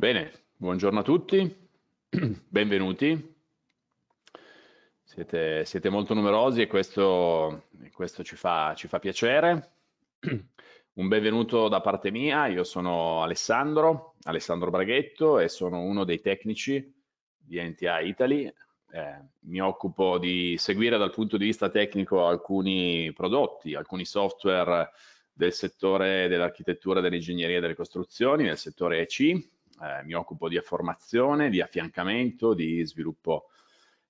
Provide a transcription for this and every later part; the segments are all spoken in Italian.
Bene, buongiorno a tutti, benvenuti. Siete, siete molto numerosi e questo, questo ci, fa, ci, fa, piacere. Un benvenuto da parte mia, io sono Alessandro, Alessandro Braghetto e sono uno dei tecnici di NTA Italy. Eh, mi occupo di seguire dal punto di vista tecnico alcuni prodotti, alcuni software del settore dell'architettura, dell'ingegneria e delle costruzioni, nel settore EC, eh, mi occupo di formazione, di affiancamento, di sviluppo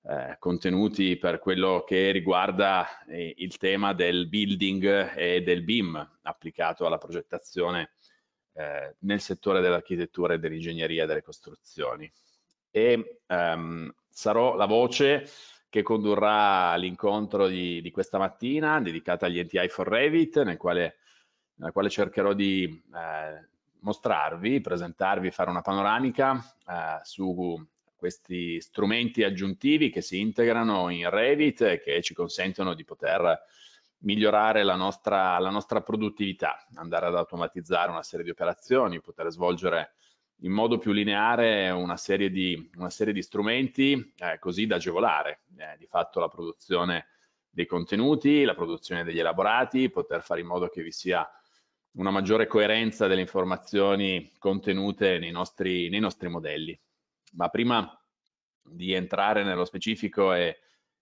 eh, contenuti per quello che riguarda eh, il tema del building e del BIM applicato alla progettazione eh, nel settore dell'architettura e dell'ingegneria delle costruzioni. E ehm, sarò la voce che condurrà l'incontro di, di, questa mattina dedicata agli NTI for Revit, nel quale, nella quale cercherò di eh, mostrarvi, presentarvi, fare una panoramica eh, su questi strumenti aggiuntivi che si integrano in Revit e che ci consentono di poter migliorare la nostra, la nostra produttività, andare ad automatizzare una serie di operazioni, poter svolgere in modo più lineare una serie di, una serie di strumenti eh, così da agevolare eh, di fatto la produzione dei contenuti, la produzione degli elaborati, poter fare in modo che vi sia una maggiore coerenza delle informazioni contenute nei nostri, nei nostri modelli. Ma prima di entrare nello specifico e,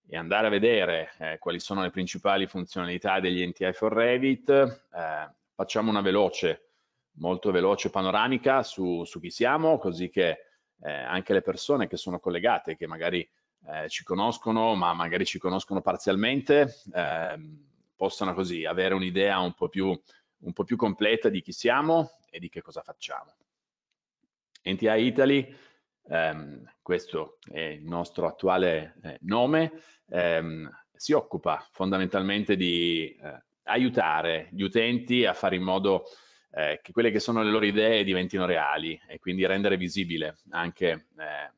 e andare a vedere eh, quali sono le principali funzionalità degli NTI for Revit, eh, facciamo una veloce, molto veloce panoramica su, su chi siamo, così che eh, anche le persone che sono collegate, che magari eh, ci conoscono, ma magari ci conoscono parzialmente, ehm, possano così avere un'idea un po' più un po' più completa di chi siamo e di che cosa facciamo. NTI Italy, ehm, questo è il nostro attuale eh, nome, ehm, si occupa fondamentalmente di eh, aiutare gli utenti a fare in modo eh, che quelle che sono le loro idee diventino reali e quindi rendere visibile anche eh,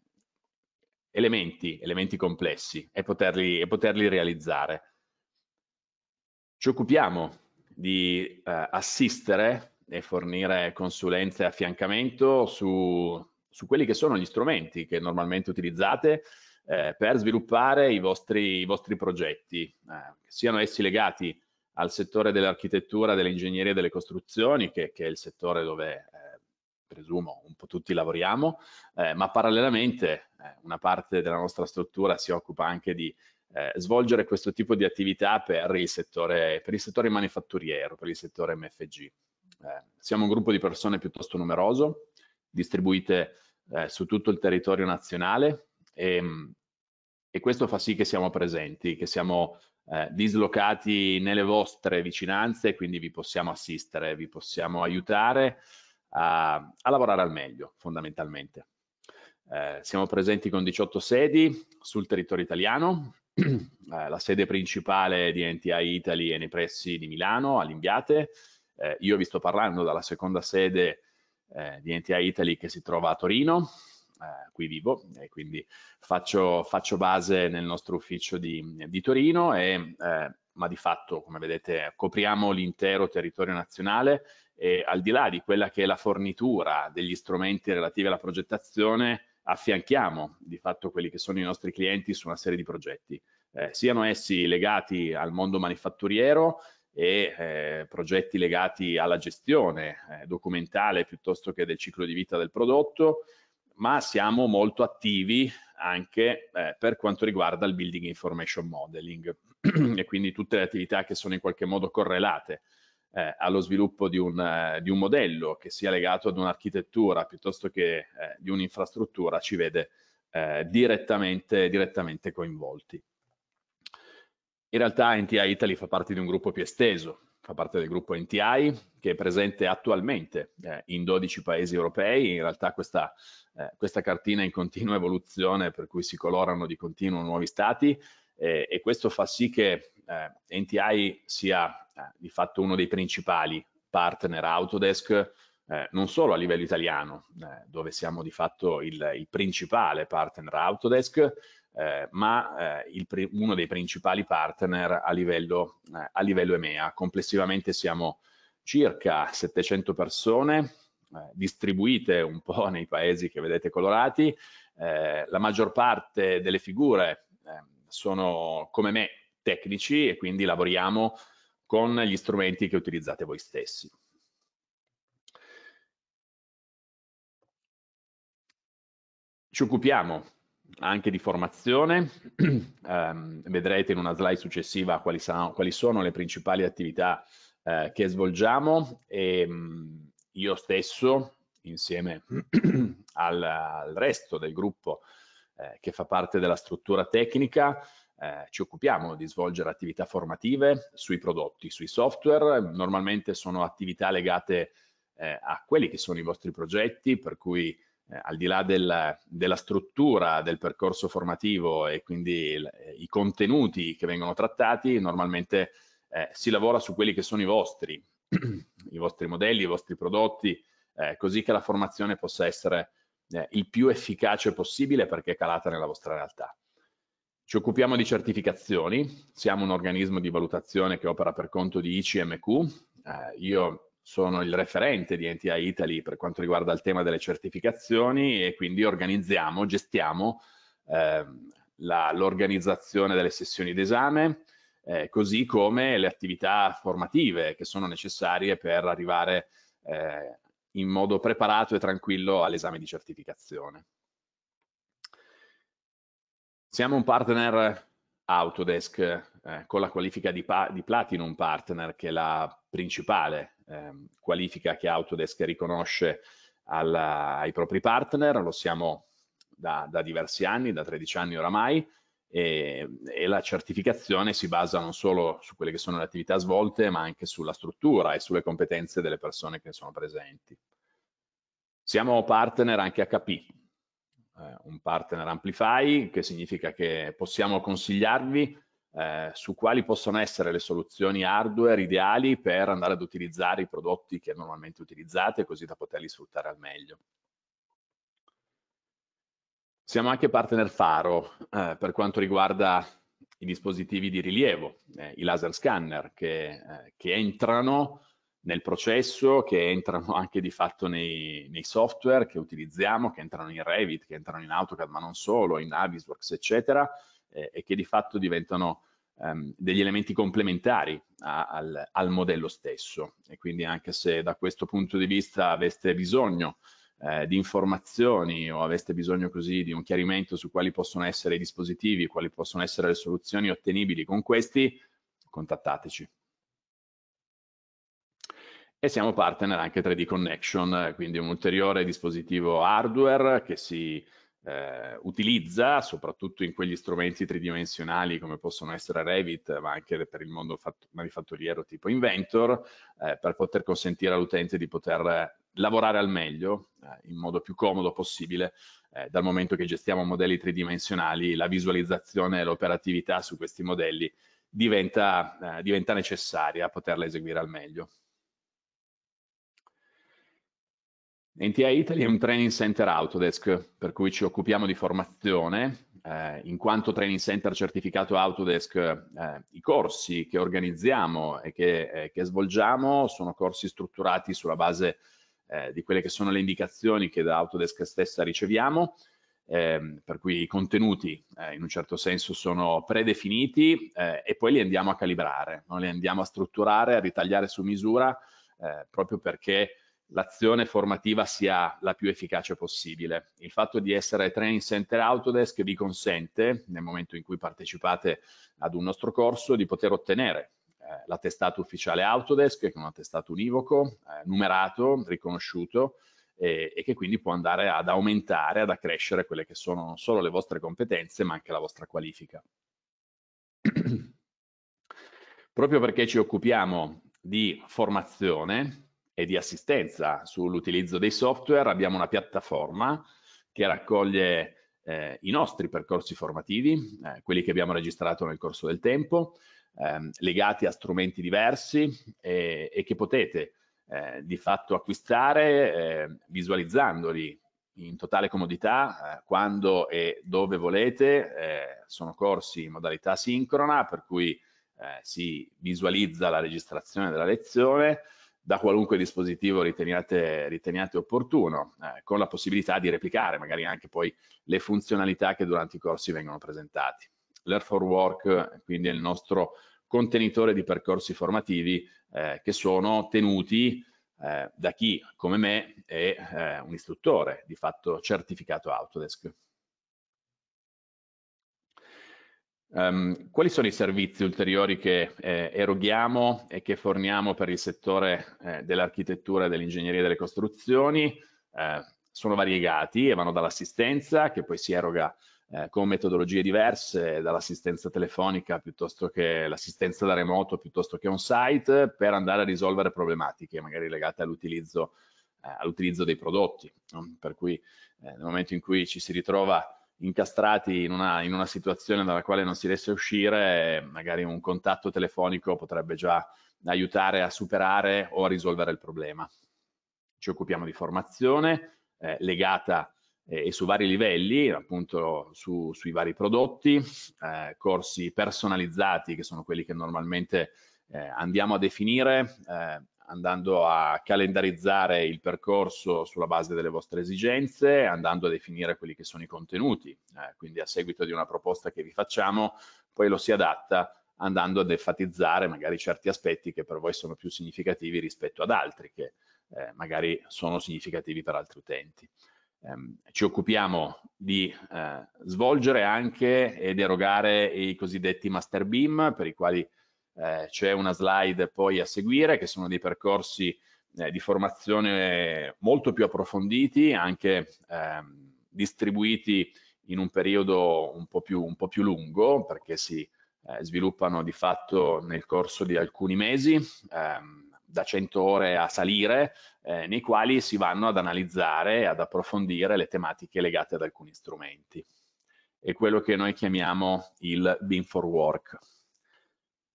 elementi, elementi complessi e poterli, e poterli realizzare. Ci occupiamo di eh, assistere e fornire consulenze e affiancamento su, su, quelli che sono gli strumenti che normalmente utilizzate eh, per sviluppare i vostri, i vostri progetti, eh, siano essi legati al settore dell'architettura, dell'ingegneria e delle costruzioni, che, che, è il settore dove eh, presumo un po' tutti lavoriamo, eh, ma parallelamente eh, una parte della nostra struttura si occupa anche di eh, svolgere questo tipo di attività per il settore, per il settore manifatturiero, per il settore MFG. Eh, siamo un gruppo di persone piuttosto numeroso, distribuite eh, su tutto il territorio nazionale e, ehm, e, questo fa sì che siamo presenti, che siamo eh, dislocati nelle vostre vicinanze, quindi vi possiamo assistere, vi possiamo aiutare a, a lavorare al meglio fondamentalmente. Eh, siamo presenti con 18 sedi sul territorio italiano, Eh, la sede principale di NTI Italy è nei pressi di Milano, all'Inviate. Eh, io vi sto parlando dalla seconda sede eh, di NTI Italy che si trova a Torino, eh, qui vivo, e quindi faccio, faccio, base nel nostro ufficio di, di Torino, e, eh, ma di fatto, come vedete, copriamo l'intero territorio nazionale e al di là di quella che è la fornitura degli strumenti relativi alla progettazione, affianchiamo di fatto quelli che sono i nostri clienti su una serie di progetti, eh, siano essi legati al mondo manifatturiero e eh, progetti legati alla gestione eh, documentale piuttosto che del ciclo di vita del prodotto, ma siamo molto attivi anche eh, per quanto riguarda il building information modeling e quindi tutte le attività che sono in qualche modo correlate eh, allo sviluppo di un, eh, di un, modello che sia legato ad un'architettura piuttosto che eh, di un'infrastruttura ci vede eh, direttamente, direttamente coinvolti. In realtà NTI Italy fa parte di un gruppo più esteso, fa parte del gruppo NTI che è presente attualmente eh, in 12 paesi europei, in realtà questa, eh, questa, cartina è in continua evoluzione per cui si colorano di continuo nuovi stati eh, e questo fa sì che eh, NTI sia eh, di fatto uno dei principali partner Autodesk, eh, non solo a livello italiano, eh, dove siamo di fatto il, il principale partner Autodesk, eh, ma eh, il, uno dei principali partner a livello, eh, a livello, EMEA. Complessivamente siamo circa 700 persone distribuite un po' nei paesi che vedete colorati. la maggior parte delle figure sono come me tecnici e quindi lavoriamo con gli strumenti che utilizzate voi stessi. Ci occupiamo anche di formazione, um, vedrete in una slide successiva quali, sono, quali sono le principali attività eh, che svolgiamo e ehm, mh, io stesso insieme al, al, resto del gruppo eh, che fa parte della struttura tecnica eh, ci occupiamo di svolgere attività formative sui prodotti, sui software, normalmente sono attività legate eh, a quelli che sono i vostri progetti, per cui eh, al di là del, della struttura del percorso formativo e quindi il, i contenuti che vengono trattati, normalmente eh, si lavora su quelli che sono i vostri, i vostri modelli, i vostri prodotti, eh, così che la formazione possa essere eh, il più efficace possibile perché è calata nella vostra realtà. Ci occupiamo di certificazioni, siamo un organismo di valutazione che opera per conto di ICMQ. Eh, io sono il referente di NTI Italy per quanto riguarda il tema delle certificazioni e quindi organizziamo, gestiamo eh, l'organizzazione delle sessioni d'esame, eh, così come le attività formative che sono necessarie per arrivare eh, in modo preparato e tranquillo all'esame di certificazione. Siamo un partner Autodesk eh, con la qualifica di, di, Platinum Partner, che è la principale eh, qualifica che Autodesk riconosce alla, ai propri partner. Lo siamo da, da, diversi anni, da 13 anni oramai, e, e, la certificazione si basa non solo su quelle che sono le attività svolte, ma anche sulla struttura e sulle competenze delle persone che sono presenti. Siamo partner anche HP, eh, un partner Amplify, che significa che possiamo consigliarvi eh, su quali possono essere le soluzioni hardware ideali per andare ad utilizzare i prodotti che normalmente utilizzate, così da poterli sfruttare al meglio. Siamo anche partner faro eh, per quanto riguarda i dispositivi di rilievo, eh, i laser scanner che, eh, che entrano nel processo, che entrano anche di fatto nei, nei, software che utilizziamo, che entrano in Revit, che entrano in AutoCAD, ma non solo, in Avisworks, eccetera, eh, e che di fatto diventano ehm, degli elementi complementari a, al, al, modello stesso. E quindi anche se da questo punto di vista aveste bisogno eh, di informazioni o aveste bisogno così di un chiarimento su quali possono essere i dispositivi, quali possono essere le soluzioni ottenibili con questi, contattateci e siamo partner anche 3D Connection, eh, quindi un ulteriore dispositivo hardware che si eh, utilizza soprattutto in quegli strumenti tridimensionali come possono essere Revit, ma anche per il mondo manifatturiero tipo Inventor, eh, per poter consentire all'utente di poter lavorare al meglio, eh, in modo più comodo possibile, eh, dal momento che gestiamo modelli tridimensionali, la visualizzazione e l'operatività su questi modelli diventa, eh, diventa necessaria a poterla eseguire al meglio. NTI Italy è un training center Autodesk, per cui ci occupiamo di formazione. Eh, in quanto training center certificato Autodesk, eh, i corsi che organizziamo e che, eh, che, svolgiamo sono corsi strutturati sulla base eh, di quelle che sono le indicazioni che da Autodesk stessa riceviamo, ehm, per cui i contenuti eh, in un certo senso sono predefiniti eh, e poi li andiamo a calibrare, no? li andiamo a strutturare, a ritagliare su misura, proprio perché l'azione formativa sia la più efficace possibile. Il fatto di essere Training Center Autodesk vi consente, nel momento in cui partecipate ad un nostro corso, di poter ottenere eh, l'attestato ufficiale Autodesk, che è un attestato univoco, eh, numerato, riconosciuto, eh, e che quindi può andare ad aumentare, ad accrescere quelle che sono non solo le vostre competenze, ma anche la vostra qualifica. Proprio perché ci occupiamo di formazione, e di assistenza sull'utilizzo dei software abbiamo una piattaforma che raccoglie eh, i nostri percorsi formativi, eh, quelli che abbiamo registrato nel corso del tempo, ehm, legati a strumenti diversi e, e che potete eh, di fatto acquistare ehm, visualizzandoli in totale comodità eh, quando e dove volete. Eh, sono corsi in modalità sincrona per cui eh, si visualizza la registrazione della lezione, da qualunque dispositivo riteniate, riteniate opportuno, eh, con la possibilità di replicare magari anche poi le funzionalità che durante i corsi vengono presentati. Learn for Work quindi è il nostro contenitore di percorsi formativi eh, che sono tenuti eh, da chi come me è eh, un istruttore di fatto certificato Autodesk. Um, quali sono i servizi ulteriori che eh, eroghiamo e che forniamo per il settore eh, dell'architettura e dell'ingegneria delle costruzioni? Eh, sono variegati e vanno dall'assistenza, che poi si eroga eh, con metodologie diverse, dall'assistenza telefonica piuttosto che l'assistenza da remoto piuttosto che on-site, per andare a risolvere problematiche magari legate all'utilizzo eh, all dei prodotti. No? Per cui eh, nel momento in cui ci si ritrova incastrati in una, in una, situazione dalla quale non si riesce a uscire, eh, magari un contatto telefonico potrebbe già aiutare a superare o a risolvere il problema. Ci occupiamo di formazione eh, legata eh, e su vari livelli, appunto su, sui vari prodotti, eh, corsi personalizzati che sono quelli che normalmente eh, andiamo a definire, eh, andando a calendarizzare il percorso sulla base delle vostre esigenze, andando a definire quelli che sono i contenuti. Eh, quindi a seguito di una proposta che vi facciamo, poi lo si adatta andando ad enfatizzare magari certi aspetti che per voi sono più significativi rispetto ad altri che eh, magari sono significativi per altri utenti. Eh, ci occupiamo di eh, svolgere anche ed erogare i cosiddetti master beam per i quali eh, c'è una slide poi a seguire che sono dei percorsi eh, di formazione molto più approfonditi, anche ehm, distribuiti in un periodo un po' più, un po più lungo perché si eh, sviluppano di fatto nel corso di alcuni mesi, ehm, da 100 ore a salire, eh, nei quali si vanno ad analizzare, e ad approfondire le tematiche legate ad alcuni strumenti. È quello che noi chiamiamo il Beam for Work.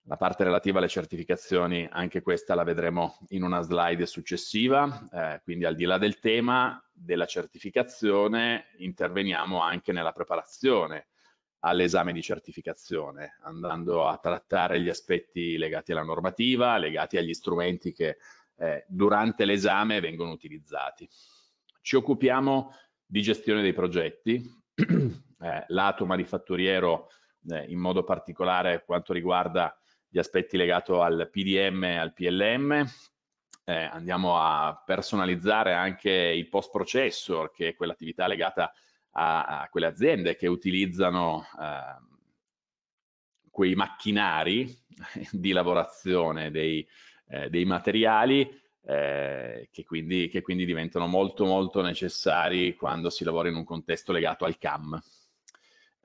La parte relativa alle certificazioni, anche questa la vedremo in una slide successiva, eh, quindi al di là del tema della certificazione interveniamo anche nella preparazione all'esame di certificazione, andando a trattare gli aspetti legati alla normativa, legati agli strumenti che eh, durante l'esame vengono utilizzati. Ci occupiamo di gestione dei progetti, eh, lato manifatturiero eh, in modo particolare quanto riguarda gli aspetti legati al PDM e al PLM, eh, andiamo a personalizzare anche il post processor, che è quell'attività legata a, a, quelle aziende che utilizzano eh, quei macchinari di lavorazione dei, eh, dei materiali eh, che, quindi, che, quindi, diventano molto molto necessari quando si lavora in un contesto legato al CAM.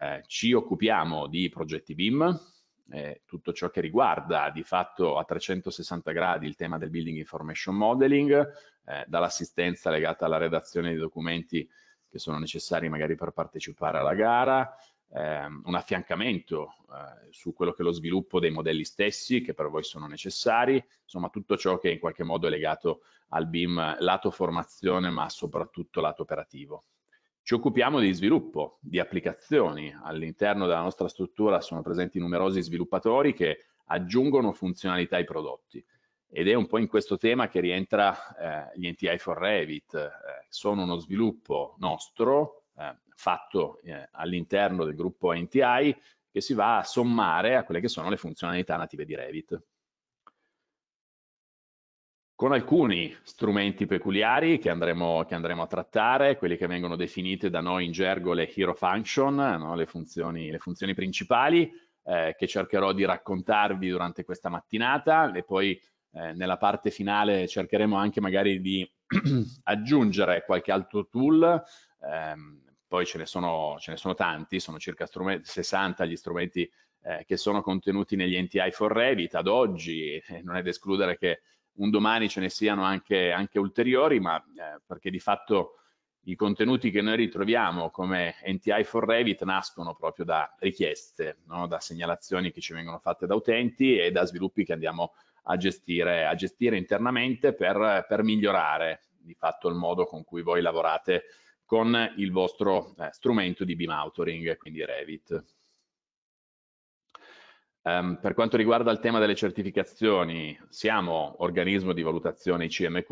Eh, ci occupiamo di progetti BIM, eh, tutto ciò che riguarda di fatto a 360 gradi il tema del Building Information Modeling, eh, dall'assistenza legata alla redazione di documenti che sono necessari magari per partecipare alla gara, ehm, un affiancamento eh, su quello che è lo sviluppo dei modelli stessi che per voi sono necessari, insomma tutto ciò che in qualche modo è legato al BIM lato formazione ma soprattutto lato operativo. Ci occupiamo di sviluppo, di applicazioni. All'interno della nostra struttura sono presenti numerosi sviluppatori che aggiungono funzionalità ai prodotti. Ed è un po' in questo tema che rientra eh, gli NTI for Revit. Eh, sono uno sviluppo nostro, eh, fatto eh, all'interno del gruppo NTI, che si va a sommare a quelle che sono le funzionalità native di Revit con alcuni strumenti peculiari che andremo, che andremo, a trattare, quelli che vengono definite da noi in gergo le hero function, no? le, funzioni, le, funzioni, principali, eh, che cercherò di raccontarvi durante questa mattinata e poi eh, nella parte finale cercheremo anche magari di aggiungere qualche altro tool, ehm, poi ce ne, sono, ce ne sono tanti, sono circa 60 gli strumenti eh, che sono contenuti negli NTI for Revit ad oggi, non è da escludere che un domani ce ne siano anche, anche ulteriori, ma eh, perché di fatto i contenuti che noi ritroviamo come NTI for Revit nascono proprio da richieste, no? da segnalazioni che ci vengono fatte da utenti e da sviluppi che andiamo a gestire, a gestire internamente per, per, migliorare di fatto il modo con cui voi lavorate con il vostro eh, strumento di beam authoring, quindi Revit. Um, per quanto riguarda il tema delle certificazioni, siamo organismo di valutazione ICMQ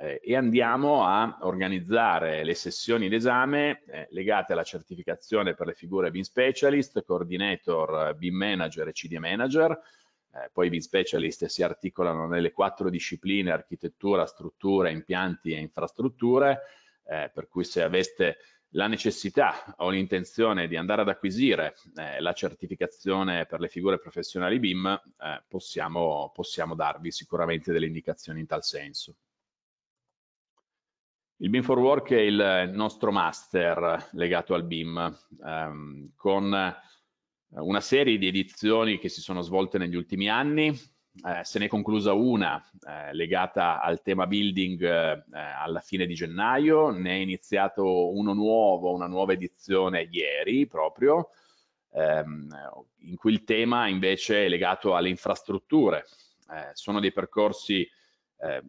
eh, e andiamo a organizzare le sessioni d'esame eh, legate alla certificazione per le figure BIM Specialist, Coordinator, eh, BIM Manager e CD Manager. Eh, poi i BIM Specialist si articolano nelle quattro discipline architettura, struttura, impianti e infrastrutture, eh, per cui se aveste la necessità o l'intenzione di andare ad acquisire eh, la certificazione per le figure professionali BIM, eh, possiamo, possiamo darvi sicuramente delle indicazioni in tal senso. Il BIM for Work è il nostro master legato al BIM, ehm, con una serie di edizioni che si sono svolte negli ultimi anni, eh, se ne è conclusa una eh, legata al tema building eh, eh, alla fine di gennaio, ne è iniziato uno nuovo, una nuova edizione ieri proprio, ehm, in cui il tema invece è legato alle infrastrutture. Eh, sono dei percorsi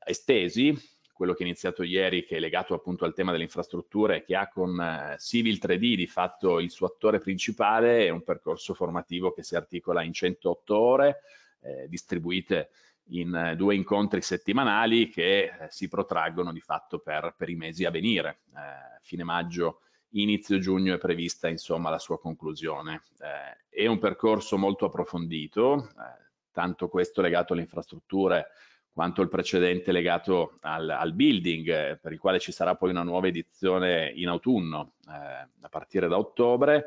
estesi, quello che è iniziato ieri che è legato appunto al tema delle infrastrutture che ha con Civil 3D di fatto il suo attore principale, è un percorso formativo che si articola in 108 ore, eh, distribuite in eh, due incontri settimanali che eh, si protraggono di fatto per, per i mesi a venire. Eh, fine maggio, inizio giugno è prevista insomma la sua conclusione. Eh, è un percorso molto approfondito, eh, tanto questo legato alle infrastrutture quanto il precedente legato al, al building, eh, per il quale ci sarà poi una nuova edizione in autunno, a partire da ottobre.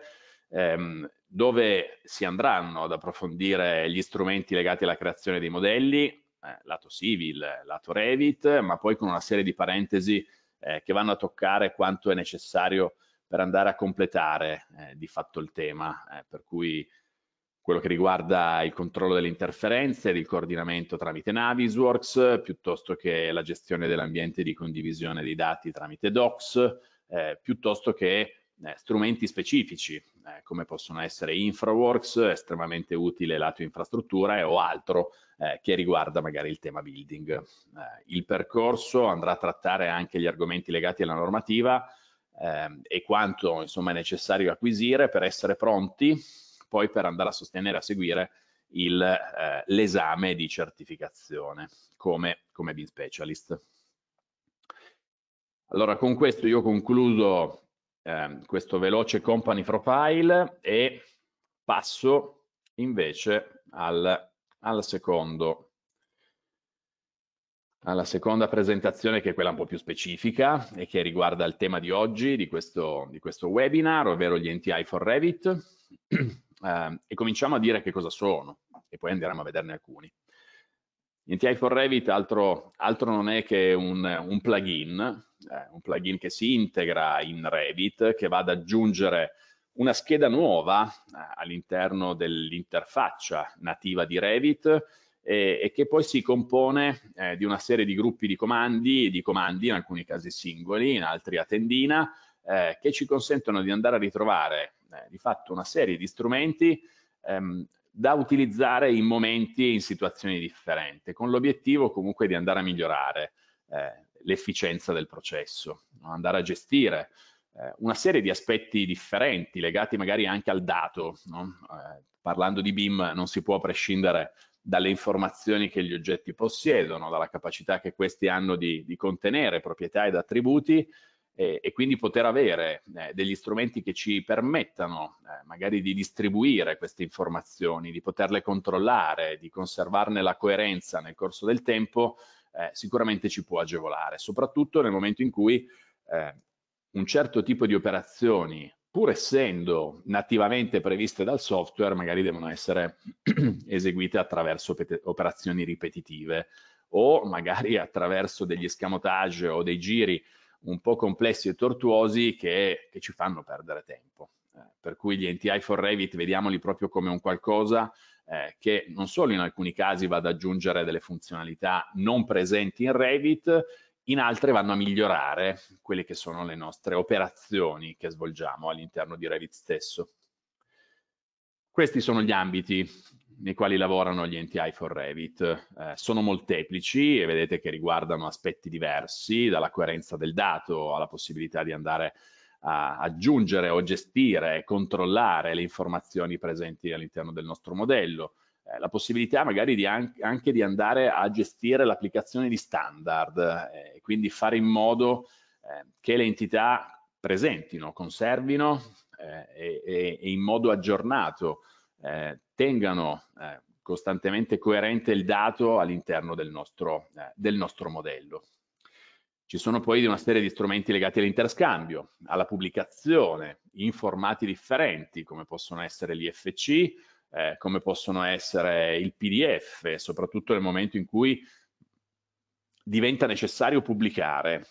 Ehm, dove si andranno ad approfondire gli strumenti legati alla creazione dei modelli, eh, lato Civil, lato Revit, ma poi con una serie di parentesi eh, che vanno a toccare quanto è necessario per andare a completare eh, di fatto il tema, eh, per cui quello che riguarda il controllo delle interferenze, il coordinamento tramite Navisworks, piuttosto che la gestione dell'ambiente di condivisione dei dati tramite Docs, eh, piuttosto che eh, strumenti specifici, eh, come possono essere InfraWorks, estremamente utile lato infrastrutture o altro eh, che riguarda magari il tema building. Eh, il percorso andrà a trattare anche gli argomenti legati alla normativa ehm, e quanto insomma, è necessario acquisire per essere pronti poi per andare a sostenere, a seguire eh, l'esame di certificazione come, come Bean Specialist. Allora, con questo io concludo Ehm, questo veloce company profile e passo invece al, al secondo alla seconda presentazione che è quella un po' più specifica e che riguarda il tema di oggi, di questo, di questo webinar, ovvero gli NTI for Revit eh, e cominciamo a dire che cosa sono e poi andremo a vederne alcuni. NTI for Revit altro, altro non è che un, un plugin, eh, un plugin che si integra in Revit, che va ad aggiungere una scheda nuova eh, all'interno dell'interfaccia nativa di Revit e, e, che poi si compone eh, di una serie di gruppi di comandi, di comandi in alcuni casi singoli, in altri a tendina, eh, che ci consentono di andare a ritrovare eh, di fatto una serie di strumenti ehm, da utilizzare in momenti e in situazioni differenti, con l'obiettivo comunque di andare a migliorare eh, l'efficienza del processo, andare a gestire eh, una serie di aspetti differenti legati magari anche al dato. No? Eh, parlando di BIM non si può prescindere dalle informazioni che gli oggetti possiedono, dalla capacità che questi hanno di, di contenere proprietà ed attributi eh, e quindi poter avere eh, degli strumenti che ci permettano eh, magari di distribuire queste informazioni, di poterle controllare, di conservarne la coerenza nel corso del tempo, eh, sicuramente ci può agevolare, soprattutto nel momento in cui eh, un certo tipo di operazioni, pur essendo nativamente previste dal software, magari devono essere eseguite attraverso operazioni ripetitive o magari attraverso degli scamotage o dei giri un po' complessi e tortuosi che, che ci fanno perdere tempo. Eh, per cui gli NTI for Revit vediamoli proprio come un qualcosa eh, che non solo in alcuni casi va ad aggiungere delle funzionalità non presenti in Revit, in altre vanno a migliorare quelle che sono le nostre operazioni che svolgiamo all'interno di Revit stesso. Questi sono gli ambiti nei quali lavorano gli enti i4Revit. Eh, sono molteplici e vedete che riguardano aspetti diversi, dalla coerenza del dato alla possibilità di andare a aggiungere o gestire, controllare le informazioni presenti all'interno del nostro modello, eh, la possibilità magari di an anche di andare a gestire l'applicazione di standard, eh, quindi fare in modo eh, che le entità presentino, conservino eh, e, e, in modo aggiornato eh, tengano eh, costantemente coerente il dato all'interno del, eh, del nostro modello. Ci sono poi una serie di strumenti legati all'interscambio, alla pubblicazione in formati differenti come possono essere l'IFC, eh, come possono essere il PDF, soprattutto nel momento in cui diventa necessario pubblicare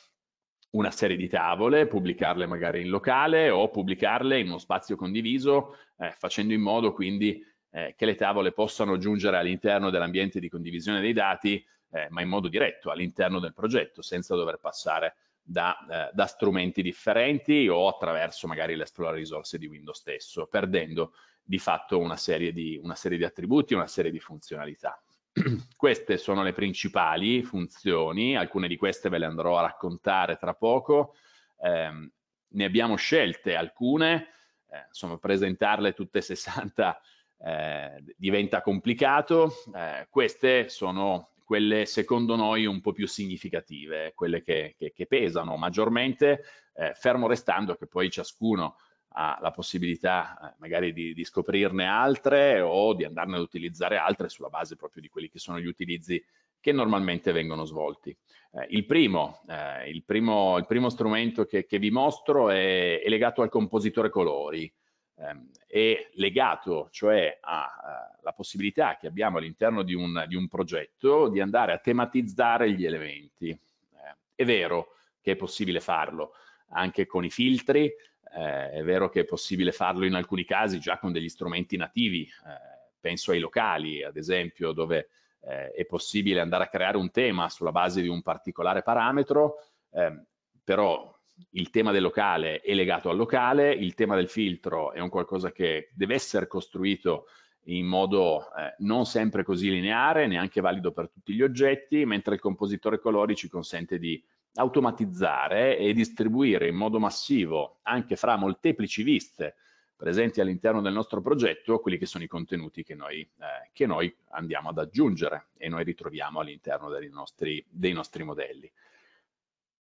una serie di tavole, pubblicarle magari in locale o pubblicarle in uno spazio condiviso eh, facendo in modo quindi eh, che le tavole possano giungere all'interno dell'ambiente di condivisione dei dati, eh, ma in modo diretto all'interno del progetto, senza dover passare da, eh, da strumenti differenti o attraverso magari l'Explorer risorse di Windows stesso, perdendo di fatto una serie di, una serie di attributi, una serie di funzionalità queste sono le principali funzioni, alcune di queste ve le andrò a raccontare tra poco, eh, ne abbiamo scelte alcune eh, insomma, presentarle tutte 60 eh, diventa complicato. Eh, queste sono quelle secondo noi un po' più significative, quelle che, che, che pesano maggiormente, eh, fermo restando che poi ciascuno ha la possibilità eh, magari di, di, scoprirne altre o di andarne ad utilizzare altre sulla base proprio di quelli che sono gli utilizzi che normalmente vengono svolti. Eh, il, primo, eh, il, primo, il, primo, strumento che, che vi mostro è, è, legato al compositore colori, ehm, è legato cioè alla possibilità che abbiamo all'interno di, di un, progetto di andare a tematizzare gli elementi. Eh, è vero che è possibile farlo anche con i filtri, eh, è vero che è possibile farlo in alcuni casi già con degli strumenti nativi, eh, penso ai locali ad esempio dove eh, è possibile andare a creare un tema sulla base di un particolare parametro, eh, però il tema del locale è legato al locale, il tema del filtro è un qualcosa che deve essere costruito in modo eh, non sempre così lineare, neanche valido per tutti gli oggetti, mentre il compositore colori ci consente di automatizzare e distribuire in modo massivo anche fra molteplici viste presenti all'interno del nostro progetto quelli che sono i contenuti che noi, eh, che noi andiamo ad aggiungere e noi ritroviamo all'interno dei nostri, dei nostri modelli.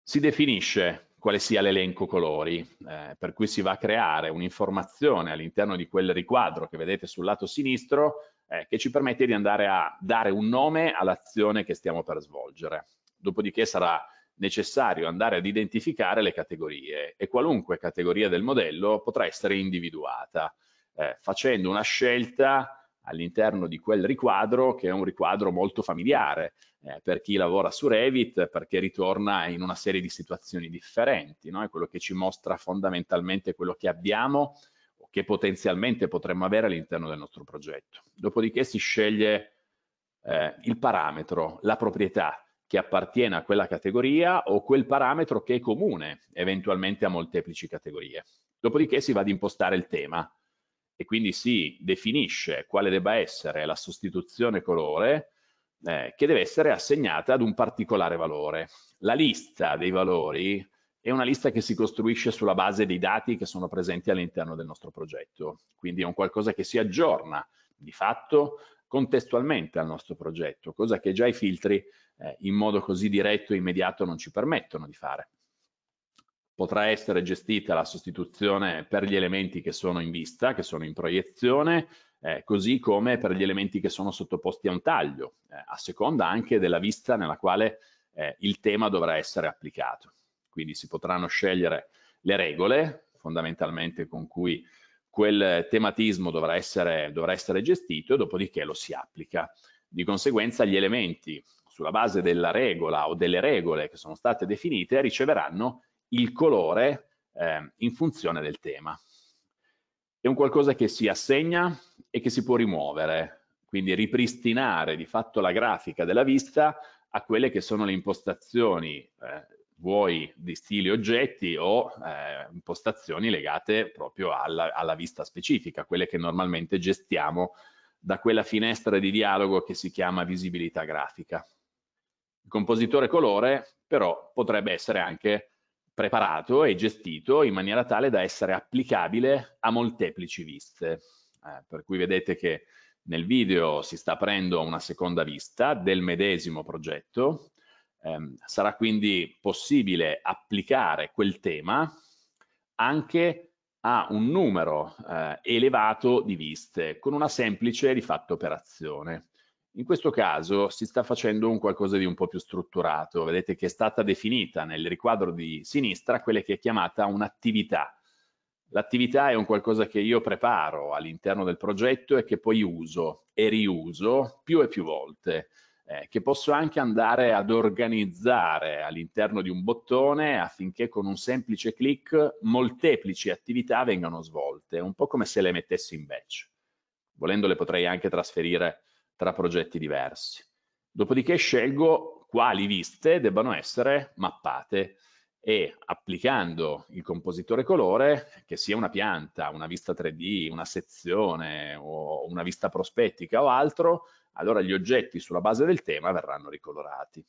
Si definisce quale sia l'elenco colori, eh, per cui si va a creare un'informazione all'interno di quel riquadro che vedete sul lato sinistro eh, che ci permette di andare a dare un nome all'azione che stiamo per svolgere. Dopodiché sarà necessario andare ad identificare le categorie e qualunque categoria del modello potrà essere individuata eh, facendo una scelta all'interno di quel riquadro che è un riquadro molto familiare eh, per chi lavora su Revit perché ritorna in una serie di situazioni differenti, no? è quello che ci mostra fondamentalmente quello che abbiamo o che potenzialmente potremmo avere all'interno del nostro progetto. Dopodiché si sceglie eh, il parametro, la proprietà che appartiene a quella categoria o quel parametro che è comune eventualmente a molteplici categorie. Dopodiché si va ad impostare il tema e quindi si definisce quale debba essere la sostituzione colore eh, che deve essere assegnata ad un particolare valore. La lista dei valori è una lista che si costruisce sulla base dei dati che sono presenti all'interno del nostro progetto, quindi è un qualcosa che si aggiorna di fatto contestualmente al nostro progetto, cosa che già i filtri eh, in modo così diretto e immediato non ci permettono di fare. Potrà essere gestita la sostituzione per gli elementi che sono in vista, che sono in proiezione, eh, così come per gli elementi che sono sottoposti a un taglio, eh, a seconda anche della vista nella quale eh, il tema dovrà essere applicato. Quindi si potranno scegliere le regole, fondamentalmente con cui quel tematismo dovrà essere, dovrà essere gestito e dopodiché lo si applica. Di conseguenza gli elementi sulla base della regola o delle regole che sono state definite riceveranno il colore eh, in funzione del tema. È un qualcosa che si assegna e che si può rimuovere, quindi ripristinare di fatto la grafica della vista a quelle che sono le impostazioni eh, vuoi di stili oggetti o eh, impostazioni legate proprio alla, alla vista specifica, quelle che normalmente gestiamo da quella finestra di dialogo che si chiama visibilità grafica. Il compositore colore però potrebbe essere anche preparato e gestito in maniera tale da essere applicabile a molteplici viste. Eh, per cui vedete che nel video si sta aprendo una seconda vista del medesimo progetto Ehm, sarà quindi possibile applicare quel tema anche a un numero eh, elevato di viste con una semplice di fatto operazione. In questo caso si sta facendo un qualcosa di un po' più strutturato, vedete che è stata definita nel riquadro di sinistra quella che è chiamata un'attività. L'attività è un qualcosa che io preparo all'interno del progetto e che poi uso e riuso più e più volte eh, che posso anche andare ad organizzare all'interno di un bottone affinché con un semplice clic molteplici attività vengano svolte, un po' come se le mettessi in batch. Volendo le potrei anche trasferire tra progetti diversi. Dopodiché scelgo quali viste debbano essere mappate e applicando il compositore colore, che sia una pianta, una vista 3D, una sezione o una vista prospettica o altro, allora gli oggetti sulla base del tema verranno ricolorati.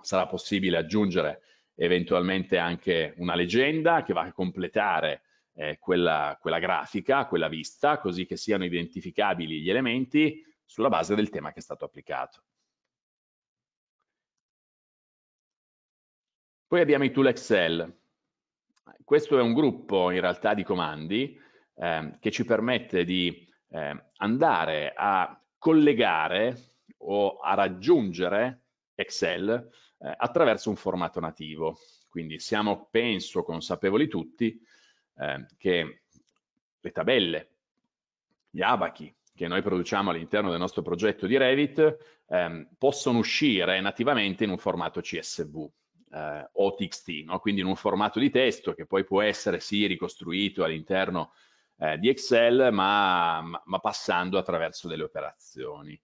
Sarà possibile aggiungere eventualmente anche una leggenda che va a completare eh, quella, quella grafica, quella vista, così che siano identificabili gli elementi sulla base del tema che è stato applicato. Poi abbiamo i tool Excel. Questo è un gruppo in realtà di comandi eh, che ci permette di eh, andare a collegare o a raggiungere Excel eh, attraverso un formato nativo. Quindi siamo, penso, consapevoli tutti eh, che le tabelle, gli abachi che noi produciamo all'interno del nostro progetto di Revit ehm, possono uscire nativamente in un formato CSV eh, o TXT, no? quindi in un formato di testo che poi può essere sì ricostruito all'interno eh, di Excel, ma, ma, passando attraverso delle operazioni.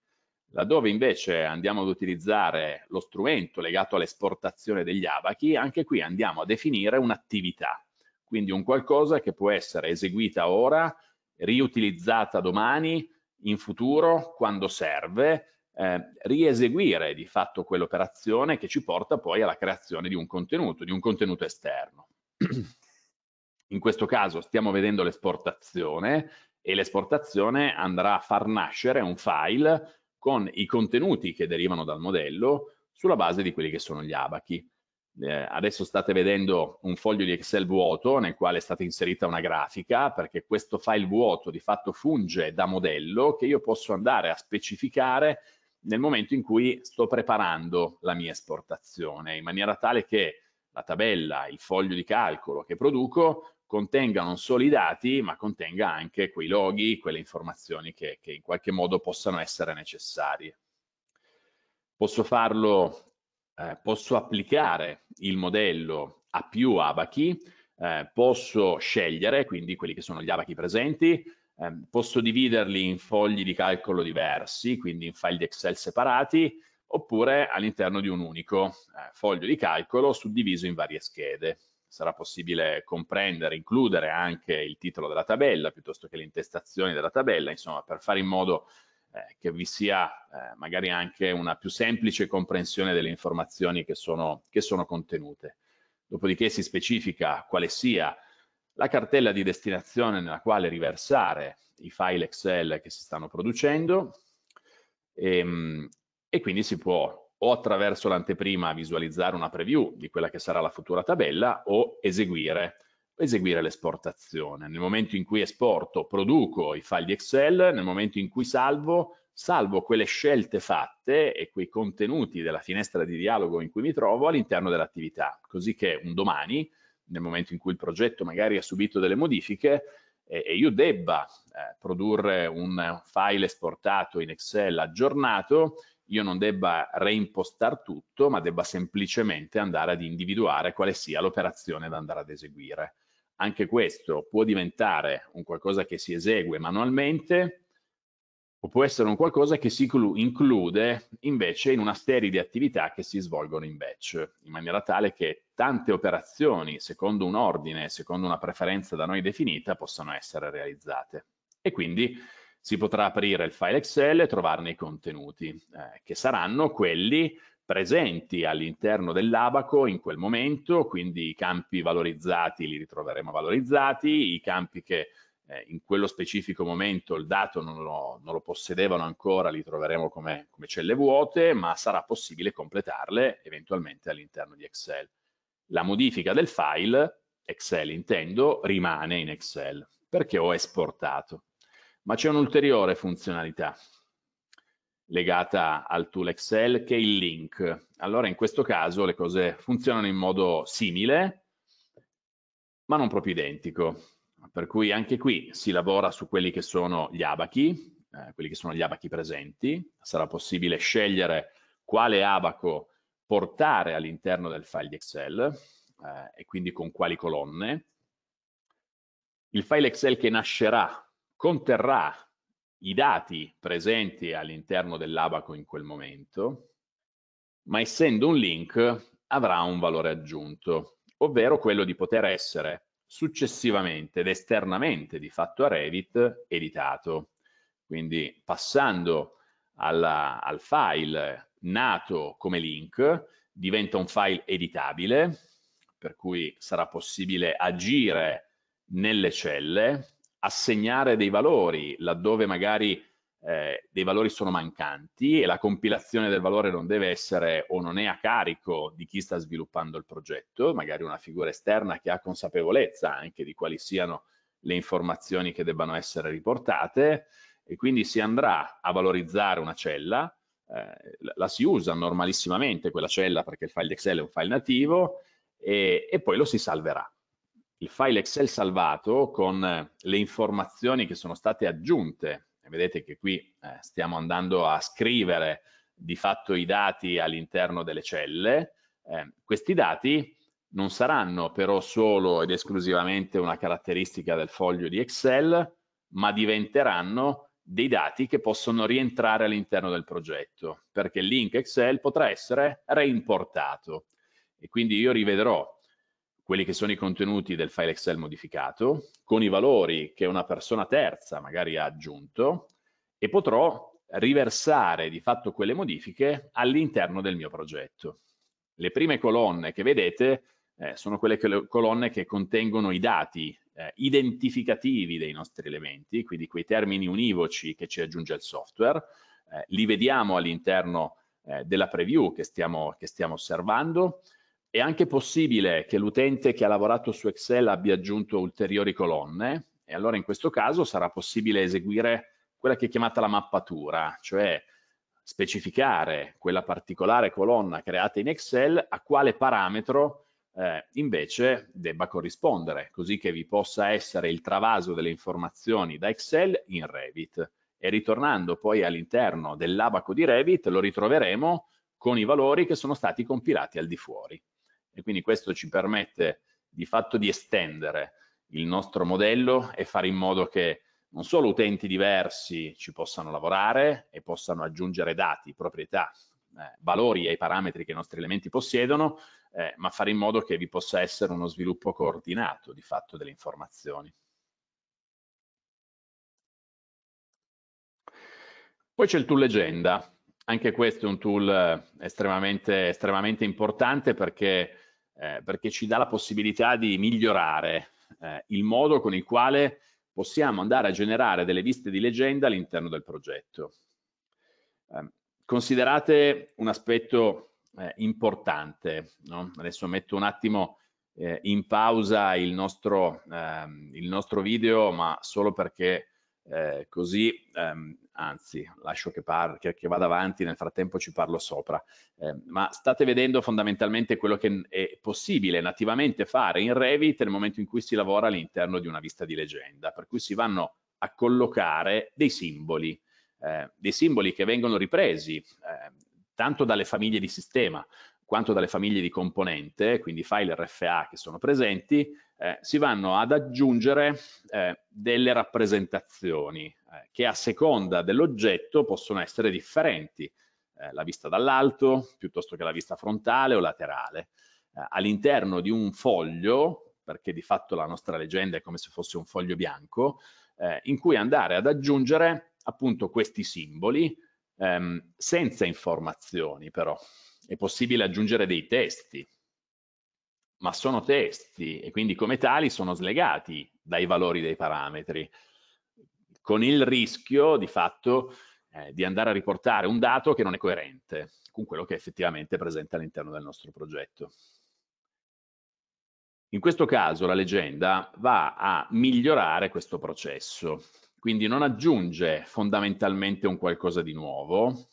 Laddove invece andiamo ad utilizzare lo strumento legato all'esportazione degli abachi, anche qui andiamo a definire un'attività, quindi un qualcosa che può essere eseguita ora, riutilizzata domani, in futuro, quando serve, eh, rieseguire di fatto quell'operazione che ci porta poi alla creazione di un contenuto, di un contenuto esterno. In questo caso stiamo vedendo l'esportazione e l'esportazione andrà a far nascere un file con i contenuti che derivano dal modello sulla base di quelli che sono gli abachi. Eh, adesso state vedendo un foglio di Excel vuoto nel quale è stata inserita una grafica perché questo file vuoto di fatto funge da modello che io posso andare a specificare nel momento in cui sto preparando la mia esportazione in maniera tale che la tabella, il foglio di calcolo che produco contenga non solo i dati, ma contenga anche quei loghi, quelle informazioni che, che in qualche modo possano essere necessarie. Posso farlo, eh, posso applicare il modello a più abachi, eh, posso scegliere quindi quelli che sono gli abachi presenti, eh, posso dividerli in fogli di calcolo diversi, quindi in file di Excel separati, oppure all'interno di un unico eh, foglio di calcolo suddiviso in varie schede sarà possibile comprendere, includere anche il titolo della tabella piuttosto che le intestazioni della tabella, insomma per fare in modo eh, che vi sia eh, magari anche una più semplice comprensione delle informazioni che sono, che sono contenute. Dopodiché si specifica quale sia la cartella di destinazione nella quale riversare i file Excel che si stanno producendo e, ehm, e quindi si può o attraverso l'anteprima visualizzare una preview di quella che sarà la futura tabella o eseguire, eseguire l'esportazione. Nel momento in cui esporto, produco i file di Excel, nel momento in cui salvo, salvo quelle scelte fatte e quei contenuti della finestra di dialogo in cui mi trovo all'interno dell'attività, così che un domani, nel momento in cui il progetto magari ha subito delle modifiche, e io debba eh, produrre un file esportato in Excel aggiornato, io non debba reimpostare tutto, ma debba semplicemente andare ad individuare quale sia l'operazione da andare ad eseguire. Anche questo può diventare un qualcosa che si esegue manualmente o può essere un qualcosa che si include invece in una serie di attività che si svolgono in batch, in maniera tale che tante operazioni, secondo un ordine, secondo una preferenza da noi definita, possano essere realizzate. E quindi si potrà aprire il file Excel e trovarne i contenuti, eh, che saranno quelli presenti all'interno dell'abaco in quel momento, quindi i campi valorizzati li ritroveremo valorizzati, i campi che eh, in quello specifico momento il dato non lo, non lo possedevano ancora li troveremo come, come celle vuote, ma sarà possibile completarle eventualmente all'interno di Excel. La modifica del file, Excel intendo, rimane in Excel perché ho esportato. Ma c'è un'ulteriore funzionalità legata al tool Excel che è il link. Allora in questo caso le cose funzionano in modo simile ma non proprio identico. Per cui anche qui si lavora su quelli che sono gli abachi, eh, quelli che sono gli abachi presenti. Sarà possibile scegliere quale abaco portare all'interno del file di Excel eh, e quindi con quali colonne. Il file Excel che nascerà conterrà i dati presenti all'interno dell'abaco in quel momento, ma essendo un link avrà un valore aggiunto, ovvero quello di poter essere successivamente ed esternamente di fatto a Revit editato. Quindi passando alla, al file nato come link diventa un file editabile, per cui sarà possibile agire nelle celle assegnare dei valori laddove magari eh, dei valori sono mancanti e la compilazione del valore non deve essere o non è a carico di chi sta sviluppando il progetto, magari una figura esterna che ha consapevolezza anche di quali siano le informazioni che debbano essere riportate e quindi si andrà a valorizzare una cella, eh, la si usa normalissimamente quella cella perché il file Excel è un file nativo e, e poi lo si salverà il file Excel salvato con eh, le informazioni che sono state aggiunte. vedete che qui eh, stiamo andando a scrivere di fatto i dati all'interno delle celle. Eh, questi dati non saranno però solo ed esclusivamente una caratteristica del foglio di Excel, ma diventeranno dei dati che possono rientrare all'interno del progetto, perché il link Excel potrà essere reimportato. E quindi io rivedrò quelli che sono i contenuti del file Excel modificato, con i valori che una persona terza magari ha aggiunto e potrò riversare di fatto quelle modifiche all'interno del mio progetto. Le prime colonne che vedete eh, sono quelle che, colonne che contengono i dati eh, identificativi dei nostri elementi, quindi quei termini univoci che ci aggiunge il software, eh, li vediamo all'interno eh, della preview che stiamo, che stiamo osservando è anche possibile che l'utente che ha lavorato su Excel abbia aggiunto ulteriori colonne e allora in questo caso sarà possibile eseguire quella che è chiamata la mappatura, cioè specificare quella particolare colonna creata in Excel a quale parametro eh, invece debba corrispondere, così che vi possa essere il travaso delle informazioni da Excel in Revit. E ritornando poi all'interno dell'abaco di Revit lo ritroveremo con i valori che sono stati compilati al di fuori e quindi questo ci permette di fatto di estendere il nostro modello e fare in modo che non solo utenti diversi ci possano lavorare e possano aggiungere dati, proprietà, eh, valori ai parametri che i nostri elementi possiedono, eh, ma fare in modo che vi possa essere uno sviluppo coordinato di fatto delle informazioni. Poi c'è il tool legenda, anche questo è un tool eh, estremamente, estremamente importante perché eh, perché ci dà la possibilità di migliorare eh, il modo con il quale possiamo andare a generare delle liste di leggenda all'interno del progetto. Eh, considerate un aspetto eh, importante, no? adesso metto un attimo eh, in pausa il nostro, ehm, il nostro video, ma solo perché eh, così ehm, anzi lascio che, par- che, che, vada avanti, nel frattempo ci parlo sopra, eh, ma state vedendo fondamentalmente quello che è possibile nativamente fare in Revit nel momento in cui si lavora all'interno di una vista di leggenda, per cui si vanno a collocare dei simboli, eh, dei simboli che vengono ripresi eh, tanto dalle famiglie di sistema quanto dalle famiglie di componente, quindi file RFA che sono presenti, eh, si vanno ad aggiungere eh, delle rappresentazioni eh, che a seconda dell'oggetto possono essere differenti, eh, la vista dall'alto piuttosto che la vista frontale o laterale. Eh, all'interno di un foglio, perché di fatto la nostra leggenda è come se fosse un foglio bianco, eh, in cui andare ad aggiungere appunto questi simboli ehm, senza informazioni però, è possibile aggiungere dei testi, ma sono testi e quindi come tali sono slegati dai valori dei parametri, con il rischio di fatto eh, di andare a riportare un dato che non è coerente con quello che è effettivamente presente all'interno del nostro progetto. In questo caso la leggenda va a migliorare questo processo, quindi non aggiunge fondamentalmente un qualcosa di nuovo,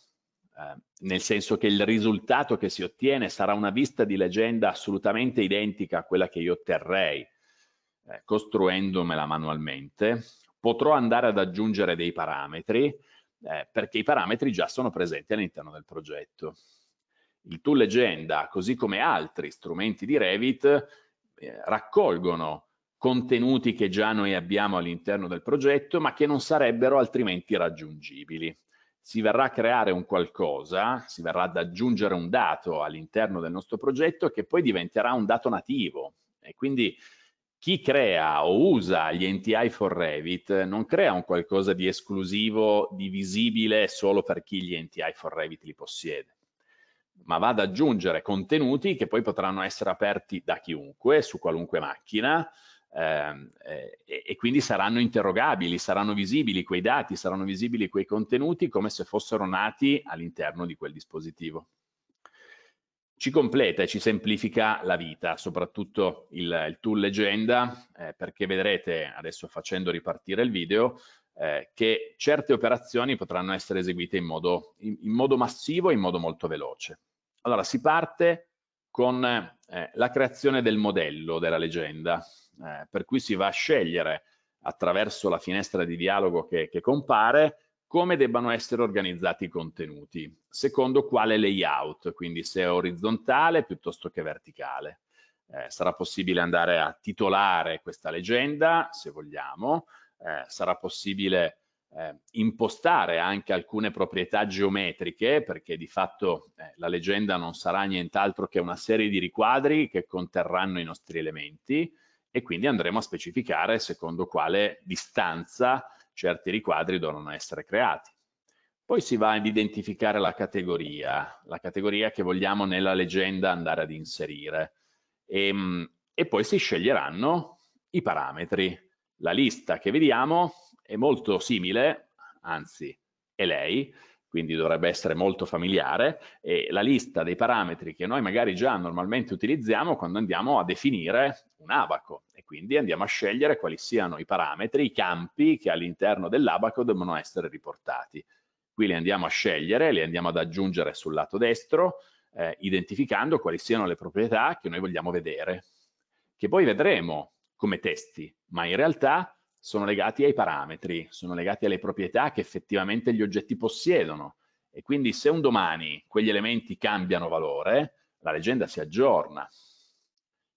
eh, nel senso che il risultato che si ottiene sarà una vista di leggenda assolutamente identica a quella che io otterrei eh, costruendomela manualmente. Potrò andare ad aggiungere dei parametri eh, perché i parametri già sono presenti all'interno del progetto. Il tool leggenda, così come altri strumenti di Revit, eh, raccolgono contenuti che già noi abbiamo all'interno del progetto ma che non sarebbero altrimenti raggiungibili si verrà a creare un qualcosa, si verrà ad aggiungere un dato all'interno del nostro progetto che poi diventerà un dato nativo e quindi chi crea o usa gli NTI for Revit non crea un qualcosa di esclusivo, di visibile solo per chi gli NTI for Revit li possiede, ma va ad aggiungere contenuti che poi potranno essere aperti da chiunque, su qualunque macchina, Ehm, eh, e quindi saranno interrogabili, saranno visibili quei dati, saranno visibili quei contenuti come se fossero nati all'interno di quel dispositivo. Ci completa e ci semplifica la vita, soprattutto il, il tool leggenda, eh, perché vedrete adesso facendo ripartire il video eh, che certe operazioni potranno essere eseguite in modo, in, in modo massivo e in modo molto veloce. Allora si parte con eh, la creazione del modello della leggenda, eh, per cui si va a scegliere attraverso la finestra di dialogo che, che compare come debbano essere organizzati i contenuti, secondo quale layout, quindi se è orizzontale piuttosto che verticale. Eh, sarà possibile andare a titolare questa leggenda, se vogliamo, eh, sarà possibile eh, impostare anche alcune proprietà geometriche, perché di fatto eh, la leggenda non sarà nient'altro che una serie di riquadri che conterranno i nostri elementi e quindi andremo a specificare secondo quale distanza certi riquadri dovranno essere creati. Poi si va ad identificare la categoria, la categoria che vogliamo nella leggenda andare ad inserire e, ehm, e poi si sceglieranno i parametri. La lista che vediamo è molto simile, anzi è lei, quindi dovrebbe essere molto familiare, e la lista dei parametri che noi magari già normalmente utilizziamo quando andiamo a definire un abaco e quindi andiamo a scegliere quali siano i parametri, i campi che all'interno dell'abaco devono essere riportati. Qui li andiamo a scegliere, li andiamo ad aggiungere sul lato destro, eh, identificando quali siano le proprietà che noi vogliamo vedere, che poi vedremo come testi, ma in realtà sono legati ai parametri, sono legati alle proprietà che effettivamente gli oggetti possiedono e quindi se un domani quegli elementi cambiano valore, la leggenda si aggiorna.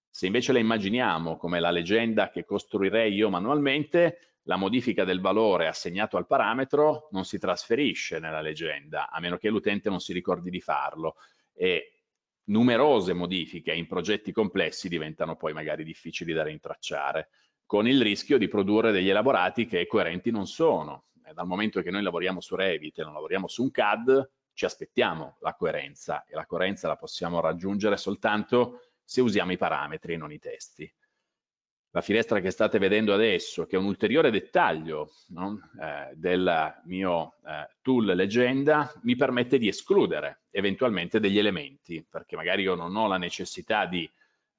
Se invece la immaginiamo come la leggenda che costruirei io manualmente, la modifica del valore assegnato al parametro non si trasferisce nella leggenda, a meno che l'utente non si ricordi di farlo e numerose modifiche in progetti complessi diventano poi magari difficili da rintracciare con il rischio di produrre degli elaborati che coerenti non sono. Dal momento che noi lavoriamo su Revit e non lavoriamo su un CAD, ci aspettiamo la coerenza e la coerenza la possiamo raggiungere soltanto se usiamo i parametri e non i testi. La finestra che state vedendo adesso, che è un ulteriore dettaglio no? eh, del mio eh, tool leggenda, mi permette di escludere eventualmente degli elementi, perché magari io non ho la necessità di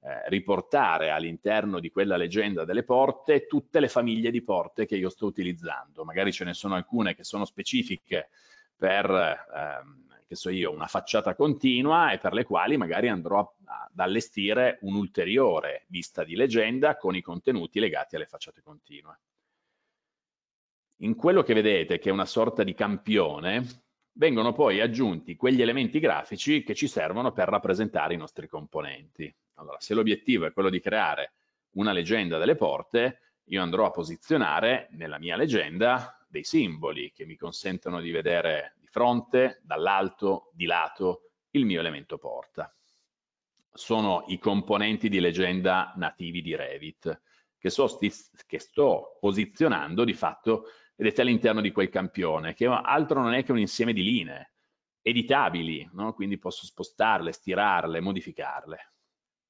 eh, riportare all'interno di quella leggenda delle porte tutte le famiglie di porte che io sto utilizzando. Magari ce ne sono alcune che sono specifiche per, ehm, che so io, una facciata continua e per le quali magari andrò a, ad allestire un'ulteriore vista di leggenda con i contenuti legati alle facciate continue. In quello che vedete, che è una sorta di campione, vengono poi aggiunti quegli elementi grafici che ci servono per rappresentare i nostri componenti. Allora, se l'obiettivo è quello di creare una leggenda delle porte, io andrò a posizionare nella mia leggenda dei simboli che mi consentono di vedere di fronte, dall'alto, di lato, il mio elemento porta. Sono i componenti di leggenda nativi di Revit che, so, che sto posizionando di fatto vedete all'interno di quel campione, che altro non è che un insieme di linee editabili, no? quindi posso spostarle, stirarle, modificarle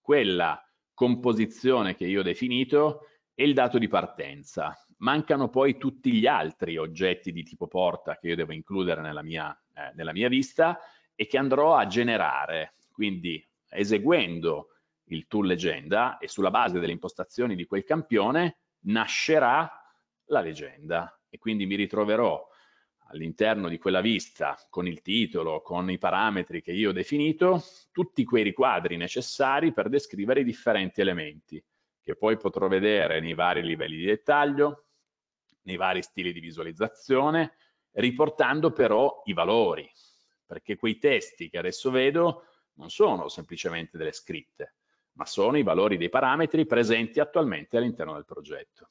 quella composizione che io ho definito e il dato di partenza. Mancano poi tutti gli altri oggetti di tipo porta che io devo includere nella mia, eh, nella mia vista e che andrò a generare. Quindi eseguendo il tool leggenda e sulla base delle impostazioni di quel campione nascerà la leggenda e quindi mi ritroverò all'interno di quella vista con il titolo, con i parametri che io ho definito, tutti quei riquadri necessari per descrivere i differenti elementi che poi potrò vedere nei vari livelli di dettaglio, nei vari stili di visualizzazione, riportando però i valori, perché quei testi che adesso vedo non sono semplicemente delle scritte, ma sono i valori dei parametri presenti attualmente all'interno del progetto.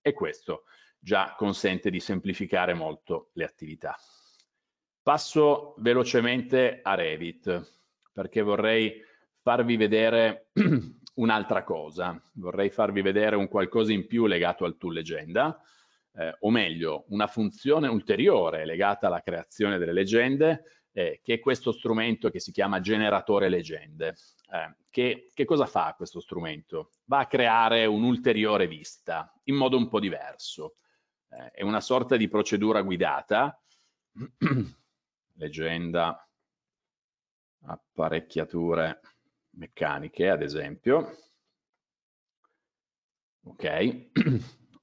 E questo è già consente di semplificare molto le attività. Passo velocemente a Revit perché vorrei farvi vedere un'altra cosa, vorrei farvi vedere un qualcosa in più legato al tool leggenda, eh, o meglio una funzione ulteriore legata alla creazione delle leggende eh, che è questo strumento che si chiama generatore leggende. Eh, che, che, cosa fa questo strumento? Va a creare un'ulteriore vista in modo un po' diverso eh, è una sorta di procedura guidata, leggenda, apparecchiature meccaniche ad esempio, ok,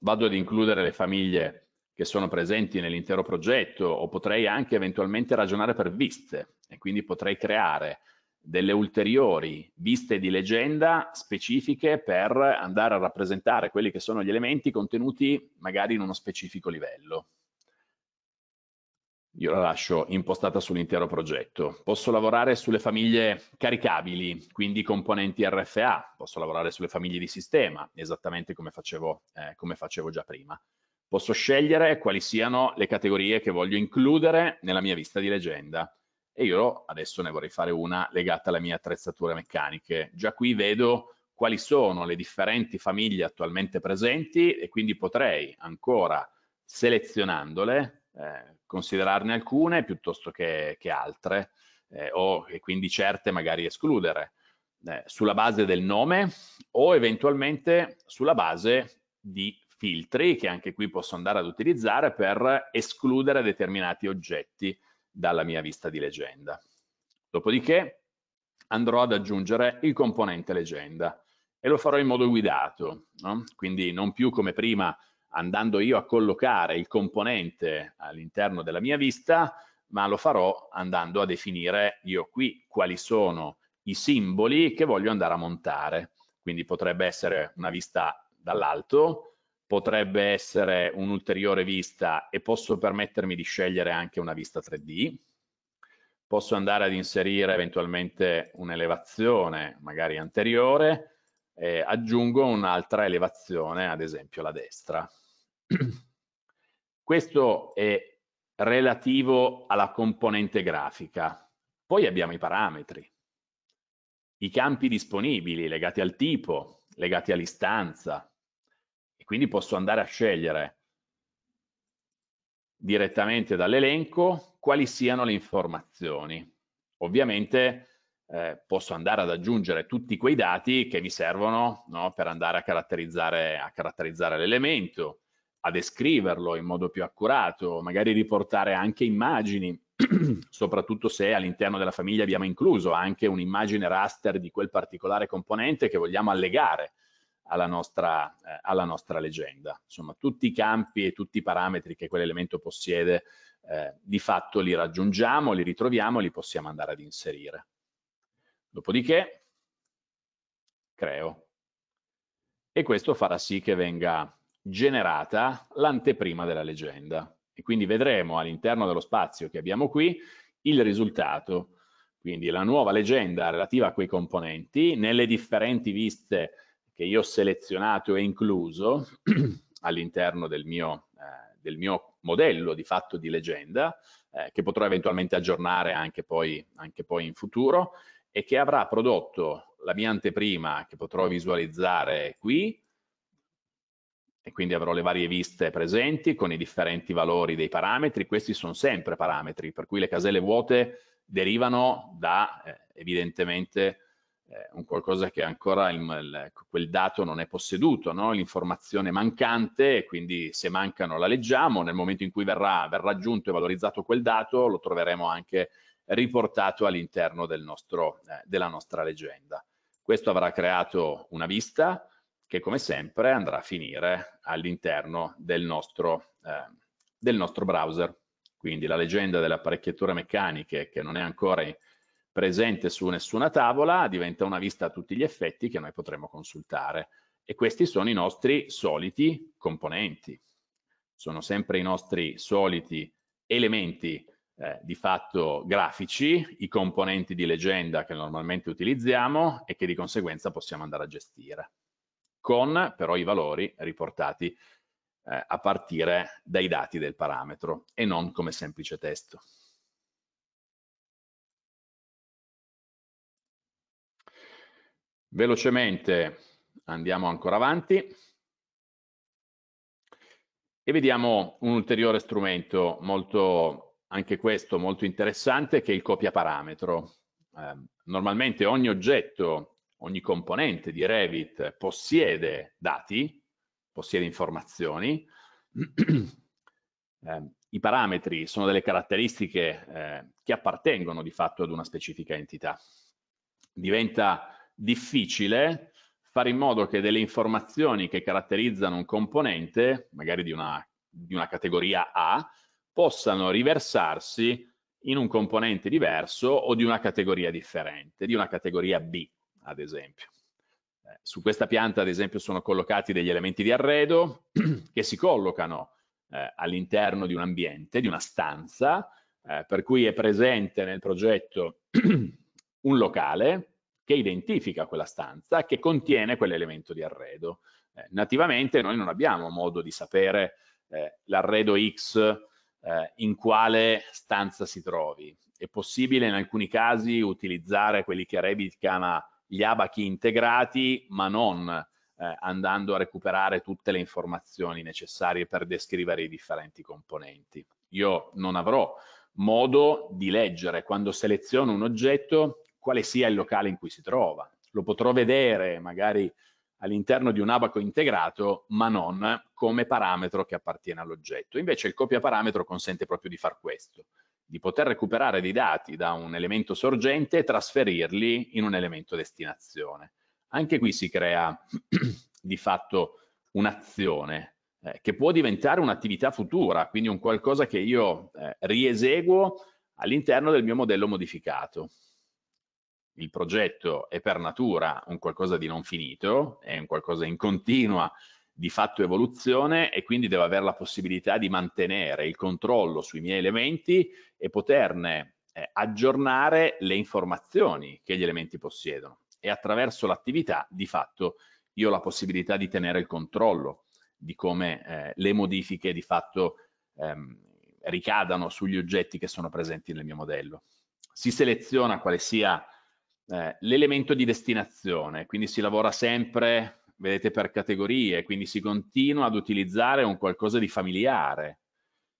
vado ad includere le famiglie che sono presenti nell'intero progetto o potrei anche eventualmente ragionare per viste e quindi potrei creare delle ulteriori viste di leggenda specifiche per andare a rappresentare quelli che sono gli elementi contenuti magari in uno specifico livello. Io la lascio impostata sull'intero progetto. Posso lavorare sulle famiglie caricabili, quindi componenti RFA, posso lavorare sulle famiglie di sistema, esattamente come facevo, eh, come facevo già prima. Posso scegliere quali siano le categorie che voglio includere nella mia vista di leggenda e io adesso ne vorrei fare una legata alle mie attrezzature meccaniche. Già qui vedo quali sono le differenti famiglie attualmente presenti e quindi potrei ancora selezionandole eh, considerarne alcune piuttosto che, che altre eh, o e quindi certe magari escludere eh, sulla base del nome o eventualmente sulla base di filtri che anche qui posso andare ad utilizzare per escludere determinati oggetti dalla mia vista di leggenda. Dopodiché andrò ad aggiungere il componente leggenda e lo farò in modo guidato, no? quindi non più come prima andando io a collocare il componente all'interno della mia vista, ma lo farò andando a definire io qui quali sono i simboli che voglio andare a montare. Quindi potrebbe essere una vista dall'alto, potrebbe essere un'ulteriore vista e posso permettermi di scegliere anche una vista 3D. Posso andare ad inserire eventualmente un'elevazione magari anteriore e aggiungo un'altra elevazione, ad esempio la destra. Questo è relativo alla componente grafica. Poi abbiamo i parametri, i campi disponibili legati al tipo, legati all'istanza, e quindi posso andare a scegliere direttamente dall'elenco quali siano le informazioni. Ovviamente eh, posso andare ad aggiungere tutti quei dati che mi servono no, per andare a caratterizzare, a caratterizzare l'elemento, a descriverlo in modo più accurato, magari riportare anche immagini, soprattutto se all'interno della famiglia abbiamo incluso anche un'immagine raster di quel particolare componente che vogliamo allegare alla nostra, eh, alla nostra leggenda. Insomma, tutti i campi e tutti i parametri che quell'elemento possiede, eh, di fatto li raggiungiamo, li ritroviamo e li possiamo andare ad inserire. Dopodiché creo e questo farà sì che venga generata l'anteprima della leggenda e quindi vedremo all'interno dello spazio che abbiamo qui il risultato, quindi la nuova leggenda relativa a quei componenti nelle differenti viste che io ho selezionato e incluso all'interno del, eh, del mio, modello di fatto di leggenda, eh, che potrò eventualmente aggiornare anche poi, anche poi in futuro e che avrà prodotto la mia anteprima che potrò visualizzare qui, e quindi avrò le varie viste presenti con i differenti valori dei parametri. Questi sono sempre parametri, per cui le caselle vuote derivano da eh, evidentemente eh, un qualcosa che ancora il, il, ecco, quel dato non è posseduto, no? l'informazione mancante, quindi se mancano la leggiamo, nel momento in cui verrà, verrà aggiunto e valorizzato quel dato lo troveremo anche riportato all'interno del eh, della nostra leggenda. Questo avrà creato una vista che come sempre andrà a finire all'interno del, eh, del nostro browser. Quindi la leggenda delle apparecchiature meccaniche che non è ancora In, presente su nessuna tavola, diventa una vista a tutti gli effetti che noi potremo consultare. E questi sono i nostri soliti componenti. Sono sempre i nostri soliti elementi eh, di fatto grafici, i componenti di leggenda che normalmente utilizziamo e che di conseguenza possiamo andare a gestire, con però i valori riportati eh, a partire dai dati del parametro e non come semplice testo. Velocemente andiamo ancora avanti e vediamo un ulteriore strumento molto, anche questo molto interessante, che è il copiaparametro. Eh, normalmente ogni oggetto, ogni componente di Revit possiede dati, possiede informazioni, eh, i parametri sono delle caratteristiche eh, che appartengono di fatto ad una specifica entità. Diventa difficile fare in modo che delle informazioni che caratterizzano un componente, magari di una, di una categoria A, possano riversarsi in un componente diverso o di una categoria differente, di una categoria B, ad esempio. Eh, su questa pianta, ad esempio, sono collocati degli elementi di arredo che si collocano eh, all'interno di un ambiente, di una stanza, eh, per cui è presente nel progetto un locale che identifica quella stanza che contiene quell'elemento di arredo. Eh, nativamente noi non abbiamo modo di sapere eh, l'arredo X eh, in quale stanza si trovi. È possibile in alcuni casi utilizzare quelli che Revit chiama gli abachi integrati, ma non eh, andando a recuperare tutte le informazioni necessarie per descrivere i differenti componenti. Io non avrò modo di leggere quando seleziono un oggetto quale sia il locale in cui si trova. Lo potrò vedere magari all'interno di un abaco integrato, ma non come parametro che appartiene all'oggetto. Invece il copia parametro consente proprio di far questo, di poter recuperare dei dati da un elemento sorgente e trasferirli in un elemento destinazione. Anche qui si crea di fatto un'azione eh, che può diventare un'attività futura, quindi un qualcosa che io eh, rieseguo all'interno del mio modello modificato il progetto è per natura un qualcosa di non finito, è un qualcosa in continua di fatto evoluzione e quindi devo avere la possibilità di mantenere il controllo sui miei elementi e poterne eh, aggiornare le informazioni che gli elementi possiedono e attraverso l'attività di fatto io ho la possibilità di tenere il controllo di come eh, le modifiche di fatto ehm, ricadano sugli oggetti che sono presenti nel mio modello. Si seleziona quale sia eh, l'elemento di destinazione, quindi si lavora sempre, vedete, per categorie, quindi si continua ad utilizzare un qualcosa di familiare,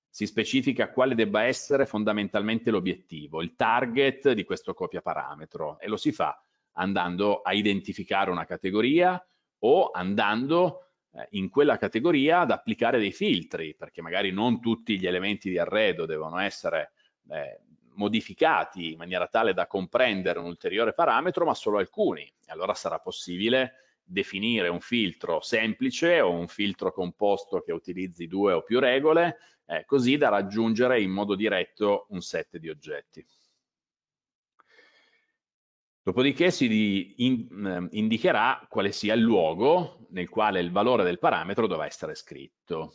si specifica quale debba essere fondamentalmente l'obiettivo, il target di questo copia parametro e lo si fa andando a identificare una categoria o andando eh, in quella categoria ad applicare dei filtri, perché magari non tutti gli elementi di arredo devono essere eh, modificati in maniera tale da comprendere un ulteriore parametro, ma solo alcuni. Allora sarà possibile definire un filtro semplice o un filtro composto che utilizzi due o più regole, eh, così da raggiungere in modo diretto un set di oggetti. Dopodiché si in, eh, indicherà quale sia il luogo nel quale il valore del parametro dovrà essere scritto.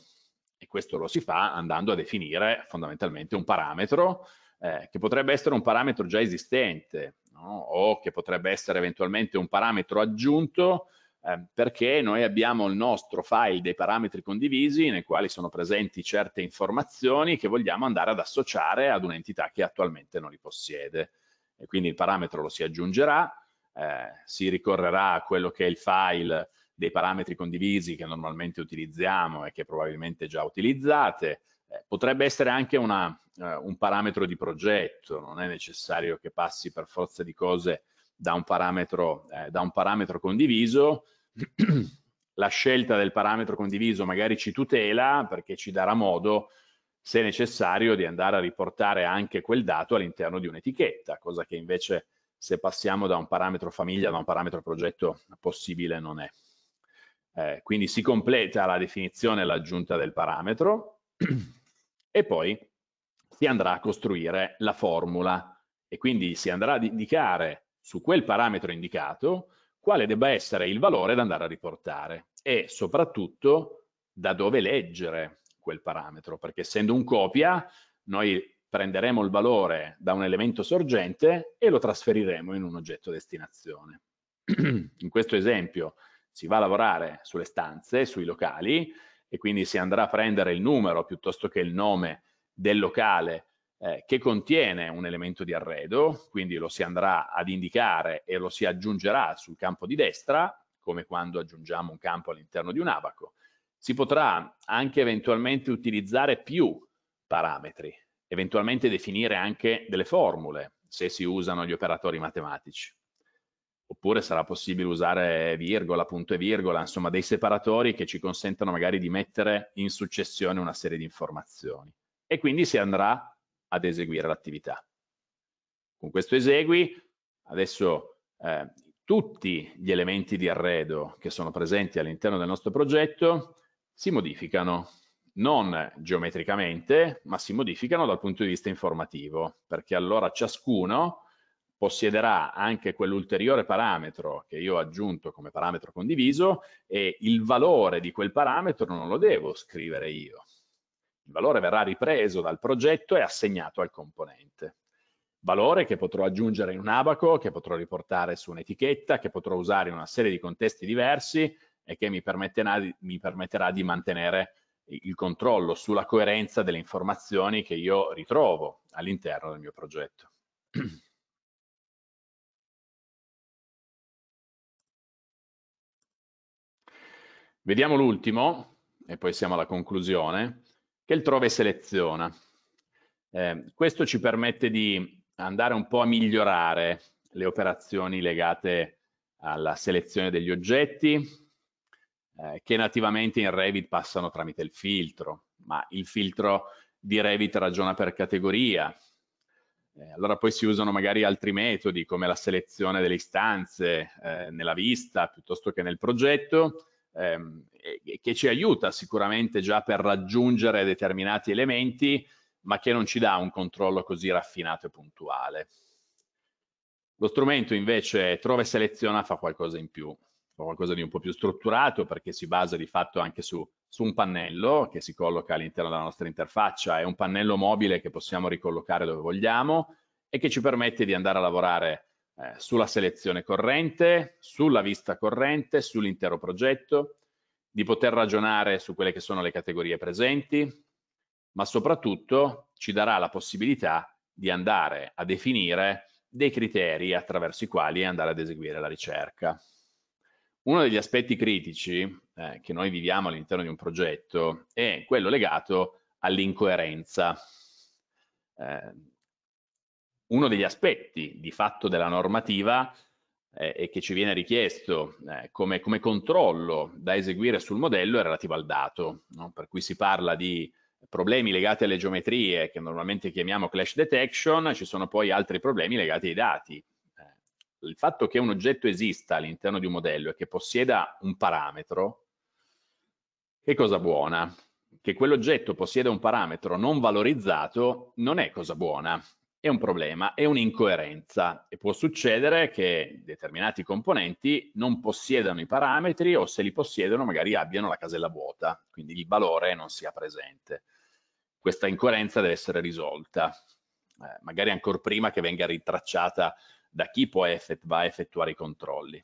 E questo lo si fa andando a definire fondamentalmente un parametro eh, che potrebbe essere un parametro già esistente no? o che potrebbe essere eventualmente un parametro aggiunto eh, perché noi abbiamo il nostro file dei parametri condivisi nei quali sono presenti certe informazioni che vogliamo andare ad associare ad un'entità che attualmente non li possiede. E quindi il parametro lo si aggiungerà, eh, si ricorrerà a quello che è il file dei parametri condivisi che normalmente utilizziamo e che probabilmente già utilizzate, eh, potrebbe essere anche una, eh, un parametro di progetto, non è necessario che passi per forza di cose da un parametro, eh, da un parametro condiviso. La scelta del parametro condiviso magari ci tutela perché ci darà modo se necessario, di andare a riportare anche quel dato all'interno di un'etichetta, cosa che invece se passiamo da un parametro famiglia a un parametro progetto possibile non è. Eh, quindi si completa la definizione e l'aggiunta del parametro e poi si andrà a costruire la formula e quindi si andrà ad indicare su quel parametro indicato quale debba essere il valore da andare a riportare e soprattutto da dove leggere quel parametro, perché essendo un copia noi prenderemo il valore da un elemento sorgente e lo trasferiremo in un oggetto destinazione. In questo esempio si va a lavorare sulle stanze, sui locali e quindi si andrà a prendere il numero piuttosto che il nome del locale eh, che contiene un elemento di arredo, quindi lo si andrà ad indicare e lo si aggiungerà sul campo di destra, come quando aggiungiamo un campo all'interno di un abaco. Si potrà anche eventualmente utilizzare più parametri, eventualmente definire anche delle formule se si usano gli operatori matematici oppure sarà possibile usare virgola, punto e virgola, insomma dei separatori che ci consentano magari di mettere in successione una serie di informazioni e quindi si andrà ad eseguire l'attività. Con questo esegui adesso eh, tutti gli elementi di arredo che sono presenti all'interno del nostro progetto si modificano, non geometricamente, ma si modificano dal punto di vista informativo, perché allora ciascuno possiederà anche quell'ulteriore parametro che io ho aggiunto come parametro condiviso e il valore di quel parametro non lo devo scrivere io. Il valore verrà ripreso dal progetto e assegnato al componente. Valore che potrò aggiungere in un abaco, che potrò riportare su un'etichetta, che potrò usare in una serie di contesti diversi e che mi permetterà di, mi permetterà di mantenere il controllo sulla coerenza delle informazioni che io ritrovo all'interno del mio progetto. Vediamo l'ultimo, e poi siamo alla conclusione, che è il trova e seleziona. Eh, questo ci permette di andare un po' a migliorare le operazioni legate alla selezione degli oggetti, eh, che nativamente in Revit passano tramite il filtro, ma il filtro di Revit ragiona per categoria. Eh, allora poi si usano magari altri metodi come la selezione delle istanze eh, nella vista piuttosto che nel progetto ehm, che ci aiuta sicuramente già per raggiungere determinati elementi, ma che non ci dà un controllo così raffinato e puntuale. Lo strumento invece trova e seleziona fa qualcosa in più, fa qualcosa di un po' più strutturato perché si basa di fatto anche su, su un pannello che si colloca all'interno della nostra interfaccia, è un pannello mobile che possiamo ricollocare dove vogliamo e che ci permette di andare a lavorare eh, sulla selezione corrente, sulla vista corrente, sull'intero progetto, di poter ragionare su quelle che sono le categorie presenti, ma soprattutto ci darà la possibilità di andare a definire dei criteri attraverso i quali andare ad eseguire la ricerca. Uno degli aspetti critici eh, che noi viviamo all'interno di un progetto è quello legato all'incoerenza. Eh, uno degli aspetti di fatto della normativa eh, e che ci viene richiesto eh, come, come, controllo da eseguire sul modello è relativo al dato, no? per cui si parla di problemi legati alle geometrie che normalmente chiamiamo clash detection, ci sono poi altri problemi legati ai dati. Eh, il fatto che un oggetto esista all'interno di un modello e che possieda un parametro, che cosa buona? Che quell'oggetto possieda un parametro non valorizzato non è cosa buona, è un problema, è un'incoerenza e può succedere che determinati componenti non possiedano i parametri o se li possiedono magari abbiano la casella vuota, quindi il valore non sia presente. Questa incoerenza deve essere risolta, eh, magari ancora prima che venga ritracciata da chi poi effett va a effettuare i controlli.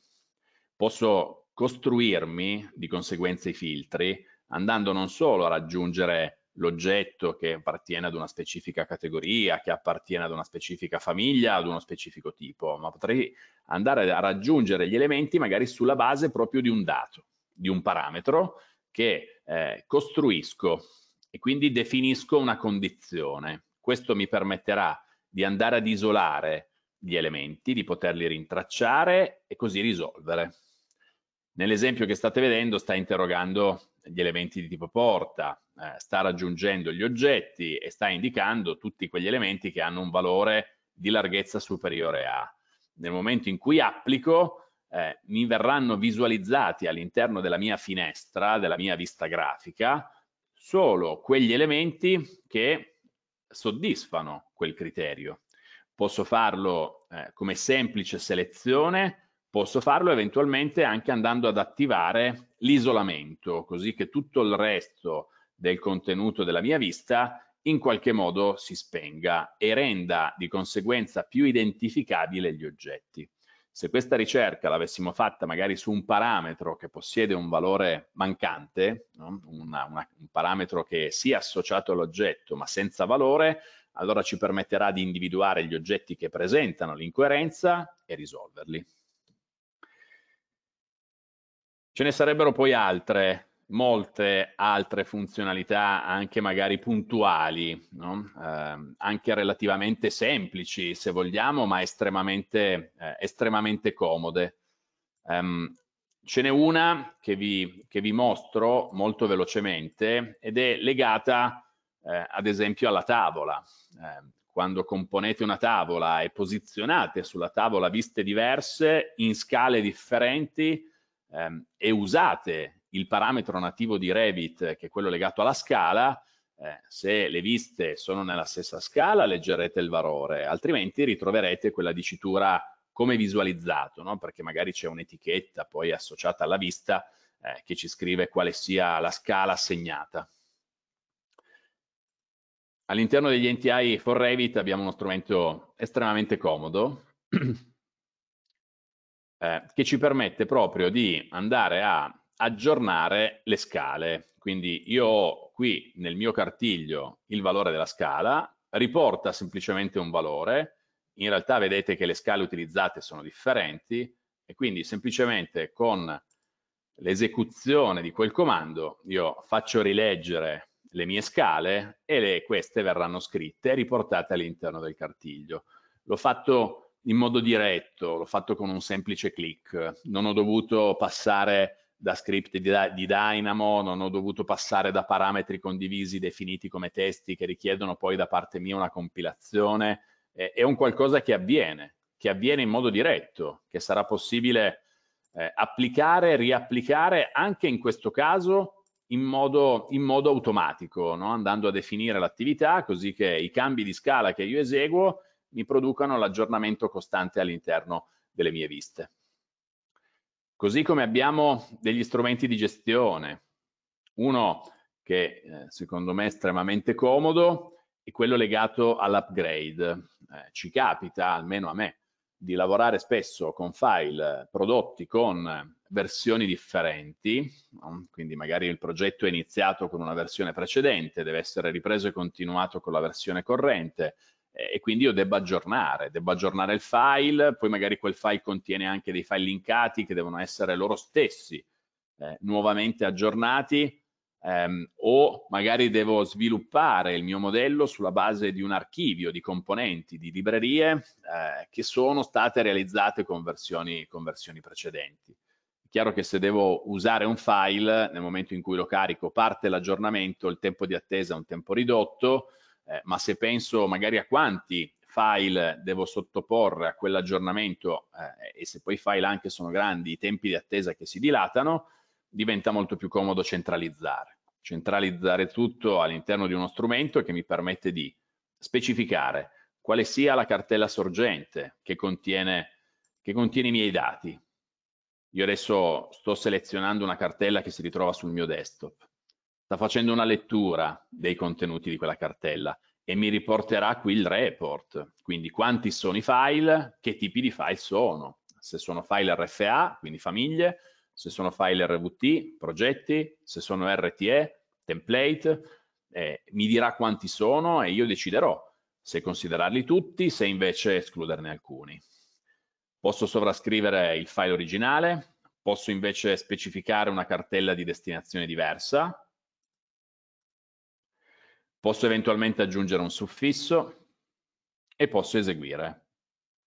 Posso costruirmi di conseguenza i filtri andando non solo a raggiungere l'oggetto che appartiene ad una specifica categoria, che appartiene ad una specifica famiglia, ad uno specifico tipo, ma potrei andare a raggiungere gli elementi magari sulla base proprio di un dato, di un parametro che eh, costruisco e quindi definisco una condizione. Questo mi permetterà di andare ad isolare gli elementi, di poterli rintracciare e così risolvere. Nell'esempio che state vedendo sta interrogando gli elementi di tipo porta, eh, sta raggiungendo gli oggetti e sta indicando tutti quegli elementi che hanno un valore di larghezza superiore a. Nel momento in cui applico, eh, mi verranno visualizzati all'interno della mia finestra, della mia vista grafica, solo quegli elementi che soddisfano quel criterio. Posso farlo eh, come semplice selezione, Posso farlo eventualmente anche andando ad attivare l'isolamento, così che tutto il resto del contenuto della mia vista in qualche modo si spenga e renda di conseguenza più identificabile gli oggetti. Se questa ricerca l'avessimo fatta magari su un parametro che possiede un valore mancante, no? una, una, un parametro che sia associato all'oggetto ma senza valore, allora ci permetterà di individuare gli oggetti che presentano l'incoerenza e risolverli. Ce ne sarebbero poi altre, molte altre funzionalità anche magari puntuali, no? eh, anche relativamente semplici se vogliamo, ma estremamente, eh, estremamente comode. Um, ce n'è una che vi, che vi, mostro molto velocemente ed è legata eh, ad esempio alla tavola. Ehm, quando componete una tavola e posizionate sulla tavola viste diverse in scale differenti, ehm, e usate il parametro nativo di Revit, che è quello legato alla scala, eh, se le viste sono nella stessa scala leggerete il valore, altrimenti ritroverete quella dicitura come visualizzato, no? perché magari c'è un'etichetta poi associata alla vista eh, che ci scrive quale sia la scala assegnata. All'interno degli NTI for Revit abbiamo uno strumento estremamente comodo eh, che ci permette proprio di andare a aggiornare le scale. Quindi io ho qui nel mio cartiglio il valore della scala, riporta semplicemente un valore, in realtà vedete che le scale utilizzate sono differenti e quindi semplicemente con l'esecuzione di quel comando io faccio rileggere le mie scale e le, queste verranno scritte e riportate all'interno del cartiglio. L'ho fatto in modo diretto, l'ho fatto con un semplice clic, non ho dovuto passare da script di, di Dynamo, non ho dovuto passare da parametri condivisi definiti come testi che richiedono poi da parte mia una compilazione, eh, è un qualcosa che avviene, che avviene in modo diretto, che sarà possibile eh, applicare, riapplicare anche in questo caso in modo, in modo automatico, no? andando a definire l'attività così che i cambi di scala che io eseguo mi producano l'aggiornamento costante all'interno delle mie viste. Così come abbiamo degli strumenti di gestione, uno che eh, secondo me è estremamente comodo è quello legato all'upgrade. Eh, ci capita, almeno a me, di lavorare spesso con file prodotti con versioni differenti, mm, quindi magari il progetto è iniziato con una versione precedente, deve essere ripreso e continuato con la versione corrente, eh, e quindi io debba aggiornare, debba aggiornare il file, poi magari quel file contiene anche dei file linkati che devono essere loro stessi eh, nuovamente aggiornati ehm, o magari devo sviluppare il mio modello sulla base di un archivio di componenti, di librerie eh, che sono state realizzate con versioni, con versioni precedenti. È chiaro che se devo usare un file, nel momento in cui lo carico parte l'aggiornamento, il tempo di attesa è un tempo ridotto, eh, ma se penso magari a quanti file devo sottoporre a quell'aggiornamento eh, e se poi i file anche sono grandi, i tempi di attesa che si dilatano, diventa molto più comodo centralizzare. Centralizzare tutto all'interno di uno strumento che mi permette di specificare quale sia la cartella sorgente che contiene, che contiene i miei dati. Io adesso sto selezionando una cartella che si ritrova sul mio desktop sta facendo una lettura dei contenuti di quella cartella e mi riporterà qui il report, quindi quanti sono i file, che tipi di file sono, se sono file RFA, quindi famiglie, se sono file RVT, progetti, se sono RTE, template, eh, mi dirà quanti sono e io deciderò se considerarli tutti, se invece escluderne alcuni. Posso sovrascrivere il file originale, posso invece specificare una cartella di destinazione diversa, Posso eventualmente aggiungere un suffisso e posso eseguire.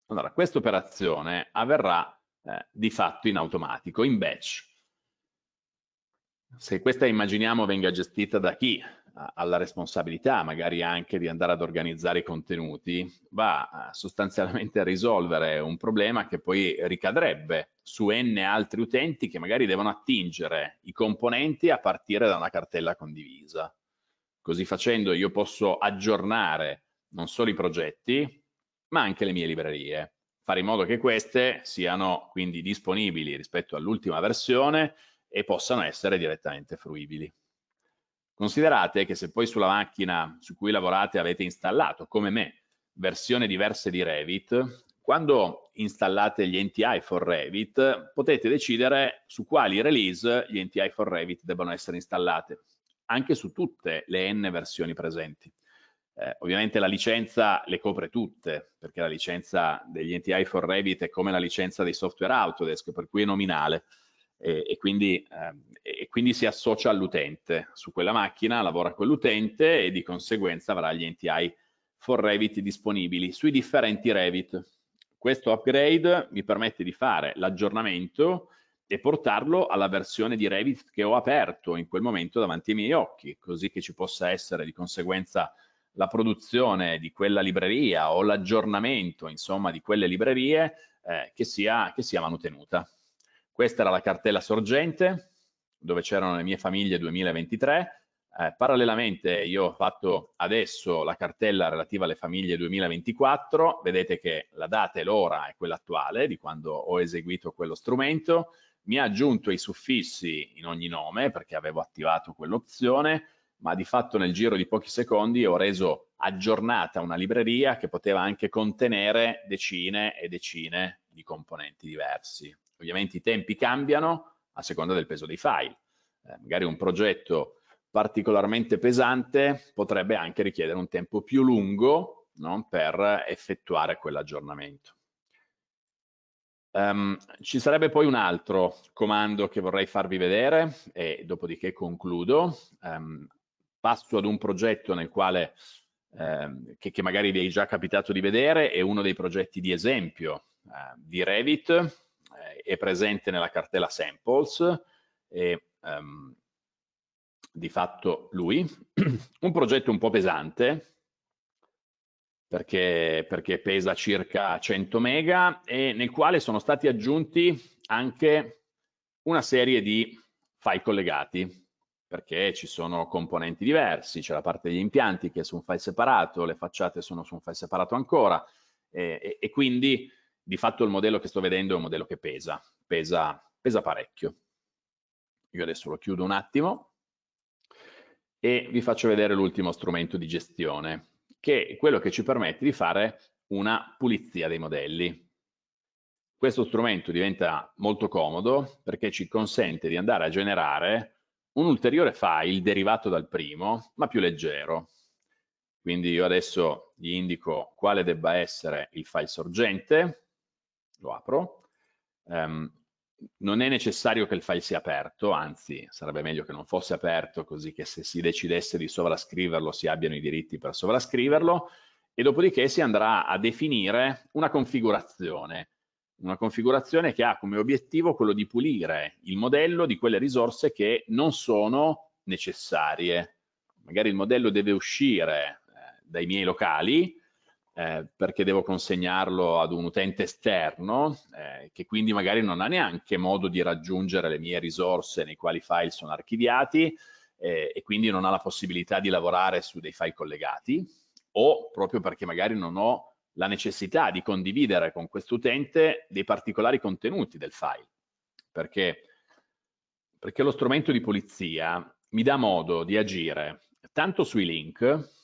Allora, questa operazione avverrà eh, di fatto in automatico, in batch. Se questa immaginiamo venga gestita da chi ha la responsabilità magari anche di andare ad organizzare i contenuti, va eh, sostanzialmente a risolvere un problema che poi ricadrebbe su n altri utenti che magari devono attingere i componenti a partire da una cartella condivisa. Così facendo io posso aggiornare non solo i progetti, ma anche le mie librerie. Fare in modo che queste siano quindi disponibili rispetto all'ultima versione e possano essere direttamente fruibili. Considerate che se poi sulla macchina su cui lavorate avete installato, come me, versioni diverse di Revit, quando installate gli NTI for Revit potete decidere su quali release gli NTI for Revit debbano essere installate anche su tutte le n versioni presenti. Eh, ovviamente la licenza le copre tutte, perché la licenza degli NTI for Revit è come la licenza dei software Autodesk, per cui è nominale e, e, quindi, eh, e quindi, si associa all'utente. Su quella macchina lavora quell'utente e di conseguenza avrà gli NTI for Revit disponibili sui differenti Revit. Questo upgrade mi permette di fare l'aggiornamento e portarlo alla versione di Revit che ho aperto in quel momento davanti ai miei occhi, così che ci possa essere di conseguenza la produzione di quella libreria o l'aggiornamento, insomma, di quelle librerie eh, che, sia, che sia manutenuta. Questa era la cartella sorgente, dove c'erano le mie famiglie 2023. Eh, parallelamente io ho fatto adesso la cartella relativa alle famiglie 2024, vedete che la data e l'ora è quella attuale di quando ho eseguito quello strumento, mi ha aggiunto i suffissi in ogni nome perché avevo attivato quell'opzione, ma di fatto nel giro di pochi secondi ho reso aggiornata una libreria che poteva anche contenere decine e decine di componenti diversi. Ovviamente i tempi cambiano a seconda del peso dei file. Eh, magari un progetto particolarmente pesante potrebbe anche richiedere un tempo più lungo no, per effettuare quell'aggiornamento. Um, ci sarebbe poi un altro comando che vorrei farvi vedere e dopodiché concludo. Um, passo ad un progetto nel quale, um, che, che, magari vi è già capitato di vedere, è uno dei progetti di esempio uh, di Revit, eh, è presente nella cartella samples e di fatto lui, un progetto un po' pesante perché, perché pesa circa 100 mega e nel quale sono stati aggiunti anche una serie di file collegati perché ci sono componenti diversi, c'è la parte degli impianti che è su un file separato, le facciate sono su un file separato ancora e, e, e quindi di fatto il modello che sto vedendo è un modello che pesa, pesa, pesa parecchio. Io adesso lo chiudo un attimo e vi faccio vedere l'ultimo strumento di gestione che è quello che ci permette di fare una pulizia dei modelli. Questo strumento diventa molto comodo perché ci consente di andare a generare un ulteriore file derivato dal primo, ma più leggero. Quindi io adesso gli indico quale debba essere il file sorgente, lo apro, ehm, non è necessario che il file sia aperto, anzi sarebbe meglio che non fosse aperto così che se si decidesse di sovrascriverlo si abbiano i diritti per sovrascriverlo e dopodiché si andrà a definire una configurazione, una configurazione che ha come obiettivo quello di pulire il modello di quelle risorse che non sono necessarie. Magari il modello deve uscire eh, dai miei locali, eh, perché devo consegnarlo ad un utente esterno eh, che quindi magari non ha neanche modo di raggiungere le mie risorse nei quali i file sono archiviati eh, e quindi non ha la possibilità di lavorare su dei file collegati o proprio perché magari non ho la necessità di condividere con quest'utente dei particolari contenuti del file perché, perché lo strumento di pulizia mi dà modo di agire tanto sui link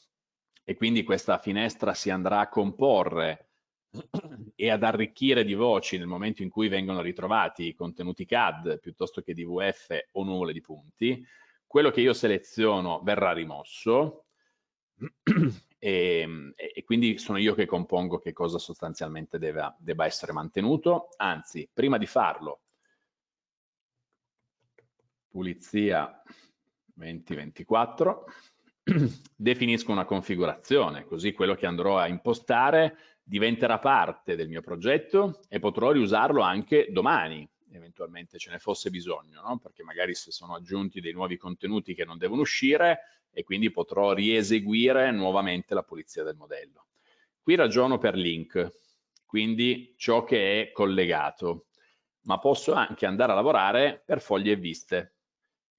e quindi questa finestra si andrà a comporre e ad arricchire di voci nel momento in cui vengono ritrovati contenuti CAD piuttosto che DVF o nuvole di punti, quello che io seleziono verrà rimosso e, e quindi sono io che compongo che cosa sostanzialmente debba, debba essere mantenuto, anzi prima di farlo pulizia 2024 definisco una configurazione, così quello che andrò a impostare diventerà parte del mio progetto e potrò riusarlo anche domani, eventualmente ce ne fosse bisogno, no? perché magari se sono aggiunti dei nuovi contenuti che non devono uscire e quindi potrò rieseguire nuovamente la pulizia del modello. Qui ragiono per link, quindi ciò che è collegato, ma posso anche andare a lavorare per foglie e viste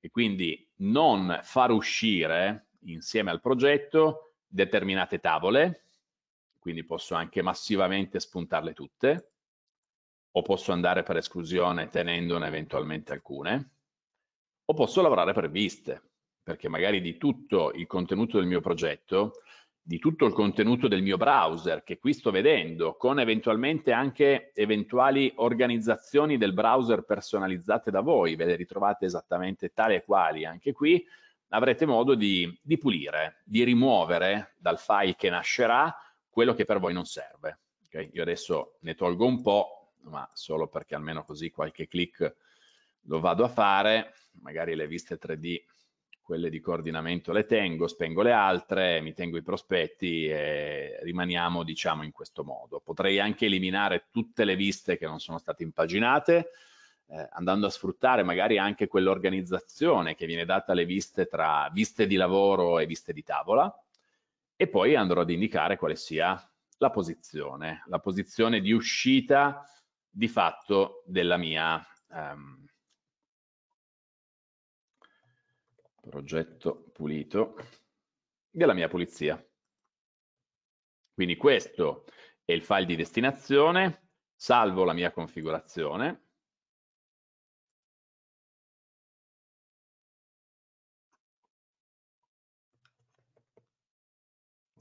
e quindi non far uscire insieme al progetto determinate tavole, quindi posso anche massivamente spuntarle tutte, o posso andare per esclusione tenendone eventualmente alcune, o posso lavorare per viste, perché magari di tutto il contenuto del mio progetto, di tutto il contenuto del mio browser che qui sto vedendo, con eventualmente anche eventuali organizzazioni del browser personalizzate da voi, ve le ritrovate esattamente tali e quali anche qui, avrete modo di, di pulire, di rimuovere dal file che nascerà quello che per voi non serve. Okay? Io adesso ne tolgo un po', ma solo perché almeno così qualche clic lo vado a fare, magari le viste 3D, quelle di coordinamento le tengo, spengo le altre, mi tengo i prospetti e rimaniamo diciamo in questo modo. Potrei anche eliminare tutte le viste che non sono state impaginate, eh, andando a sfruttare magari anche quell'organizzazione che viene data alle viste tra viste di lavoro e viste di tavola e poi andrò ad indicare quale sia la posizione, la posizione di uscita di fatto della mia ehm, progetto pulito della mia pulizia. Quindi questo è il file di destinazione, salvo la mia configurazione,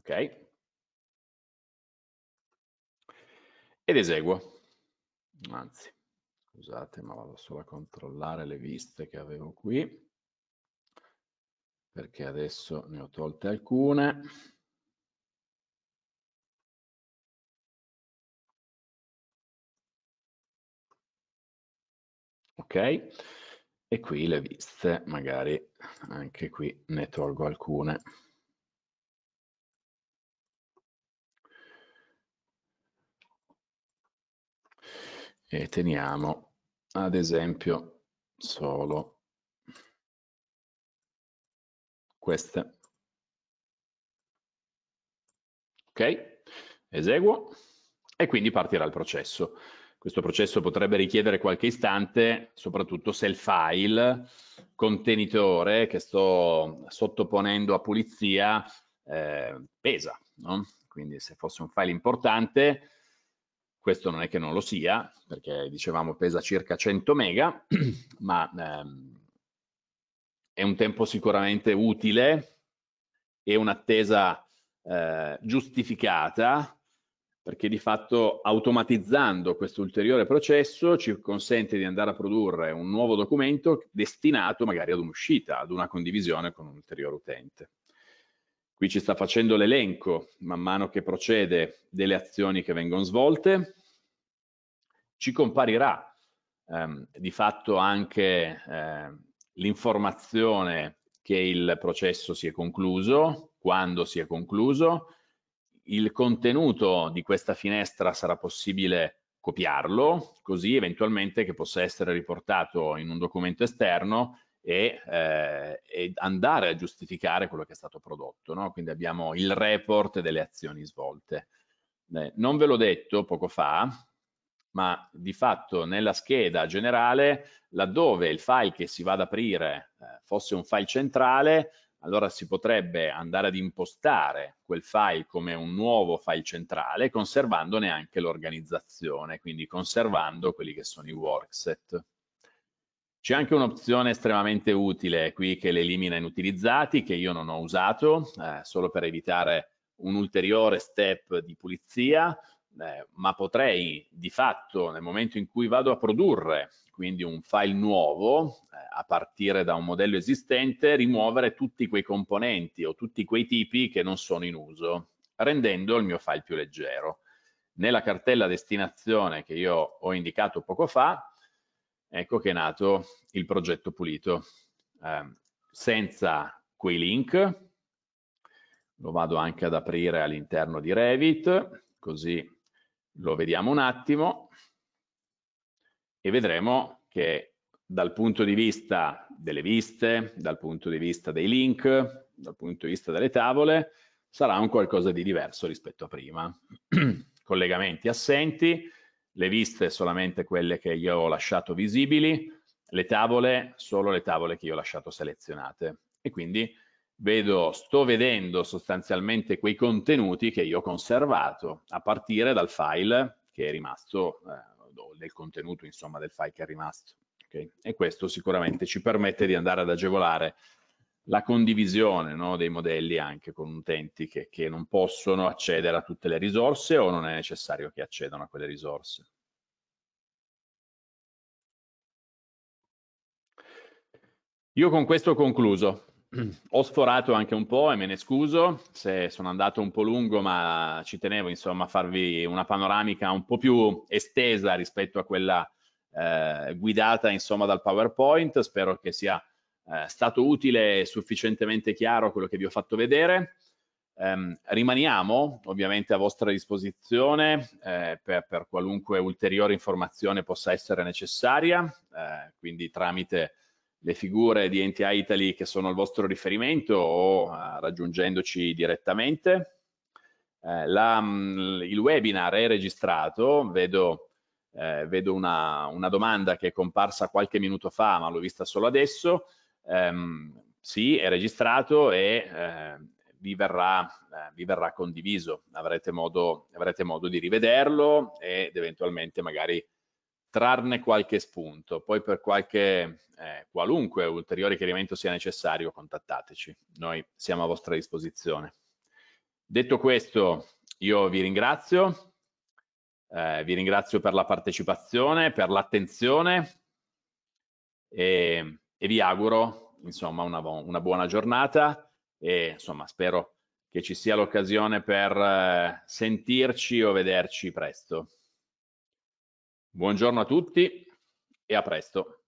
ok, ed eseguo, anzi, scusate ma vado solo a controllare le viste che avevo qui, perché adesso ne ho tolte alcune, ok? E qui le viste, magari anche qui ne tolgo alcune. e teniamo ad esempio solo queste. Ok? Eseguo e quindi partirà il processo. Questo processo potrebbe richiedere qualche istante, soprattutto se il file contenitore che sto sottoponendo a pulizia eh, pesa. No? Quindi se fosse un file importante, questo non è che non lo sia, perché dicevamo pesa circa 100 mega, ma ehm, è un tempo sicuramente utile, e un'attesa eh, giustificata, perché di fatto automatizzando questo ulteriore processo ci consente di andare a produrre un nuovo documento destinato magari ad un'uscita, ad una condivisione con un ulteriore utente. Qui ci sta facendo l'elenco, man mano che procede, delle azioni che vengono svolte. Ci comparirà ehm, di fatto anche eh, l'informazione che il processo si è concluso, quando si è concluso, il contenuto di questa finestra sarà possibile copiarlo, così eventualmente che possa essere riportato in un documento esterno e, eh, e, andare a giustificare quello che è stato prodotto. No? Quindi abbiamo il report delle azioni svolte. Eh, non ve l'ho detto poco fa, ma di fatto nella scheda generale, laddove il file che si va ad aprire eh, fosse un file centrale, allora si potrebbe andare ad impostare quel file come un nuovo file centrale, conservandone anche l'organizzazione, quindi conservando quelli che sono i workset. C'è anche un'opzione estremamente utile qui che le elimina inutilizzati, che io non ho usato, eh, solo per evitare un ulteriore step di pulizia, eh, ma potrei di fatto nel momento in cui vado a produrre quindi un file nuovo eh, a partire da un modello esistente rimuovere tutti quei componenti o tutti quei tipi che non sono in uso rendendo il mio file più leggero nella cartella destinazione che io ho indicato poco fa ecco che è nato il progetto pulito. Eh, senza quei link, lo vado anche ad aprire all'interno di Revit, così lo vediamo un attimo e vedremo che dal punto di vista delle viste, dal punto di vista dei link, dal punto di vista delle tavole, sarà un qualcosa di diverso rispetto a prima. Collegamenti assenti, le viste solamente quelle che io ho lasciato visibili, le tavole solo le tavole che io ho lasciato selezionate e quindi vedo, sto vedendo sostanzialmente quei contenuti che io ho conservato a partire dal file che è rimasto, eh, del contenuto insomma del file che è rimasto. Okay? E questo sicuramente ci permette di andare ad agevolare la condivisione no, dei modelli anche con utenti che, che, non possono accedere a tutte le risorse o non è necessario che accedano a quelle risorse. Io con questo ho concluso. Ho sforato anche un po' e me ne scuso se sono andato un po' lungo, ma ci tenevo insomma a farvi una panoramica un po' più estesa rispetto a quella eh, guidata insomma dal PowerPoint. Spero che sia eh, stato utile e sufficientemente chiaro quello che vi ho fatto vedere. Eh, rimaniamo ovviamente a vostra disposizione eh, per, per, qualunque ulteriore informazione possa essere necessaria, eh, quindi tramite le figure di NTI Italy che sono il vostro riferimento o eh, raggiungendoci direttamente. Eh, la, mm, il webinar è registrato, vedo, vedo una, una domanda che è comparsa qualche minuto fa, ma l'ho vista solo adesso ehm, sì, è registrato e eh, vi, verrà, eh, vi, verrà, condiviso. Avrete modo, avrete modo, di rivederlo ed eventualmente magari trarne qualche spunto. Poi per qualche, eh, qualunque ulteriore chiarimento sia necessario, contattateci. Noi siamo a vostra disposizione. Detto questo, io vi ringrazio. Eh, vi ringrazio per la partecipazione, per l'attenzione e e vi auguro insomma una, una buona giornata e insomma spero che ci sia l'occasione per eh, sentirci o vederci presto. Buongiorno a tutti e a presto.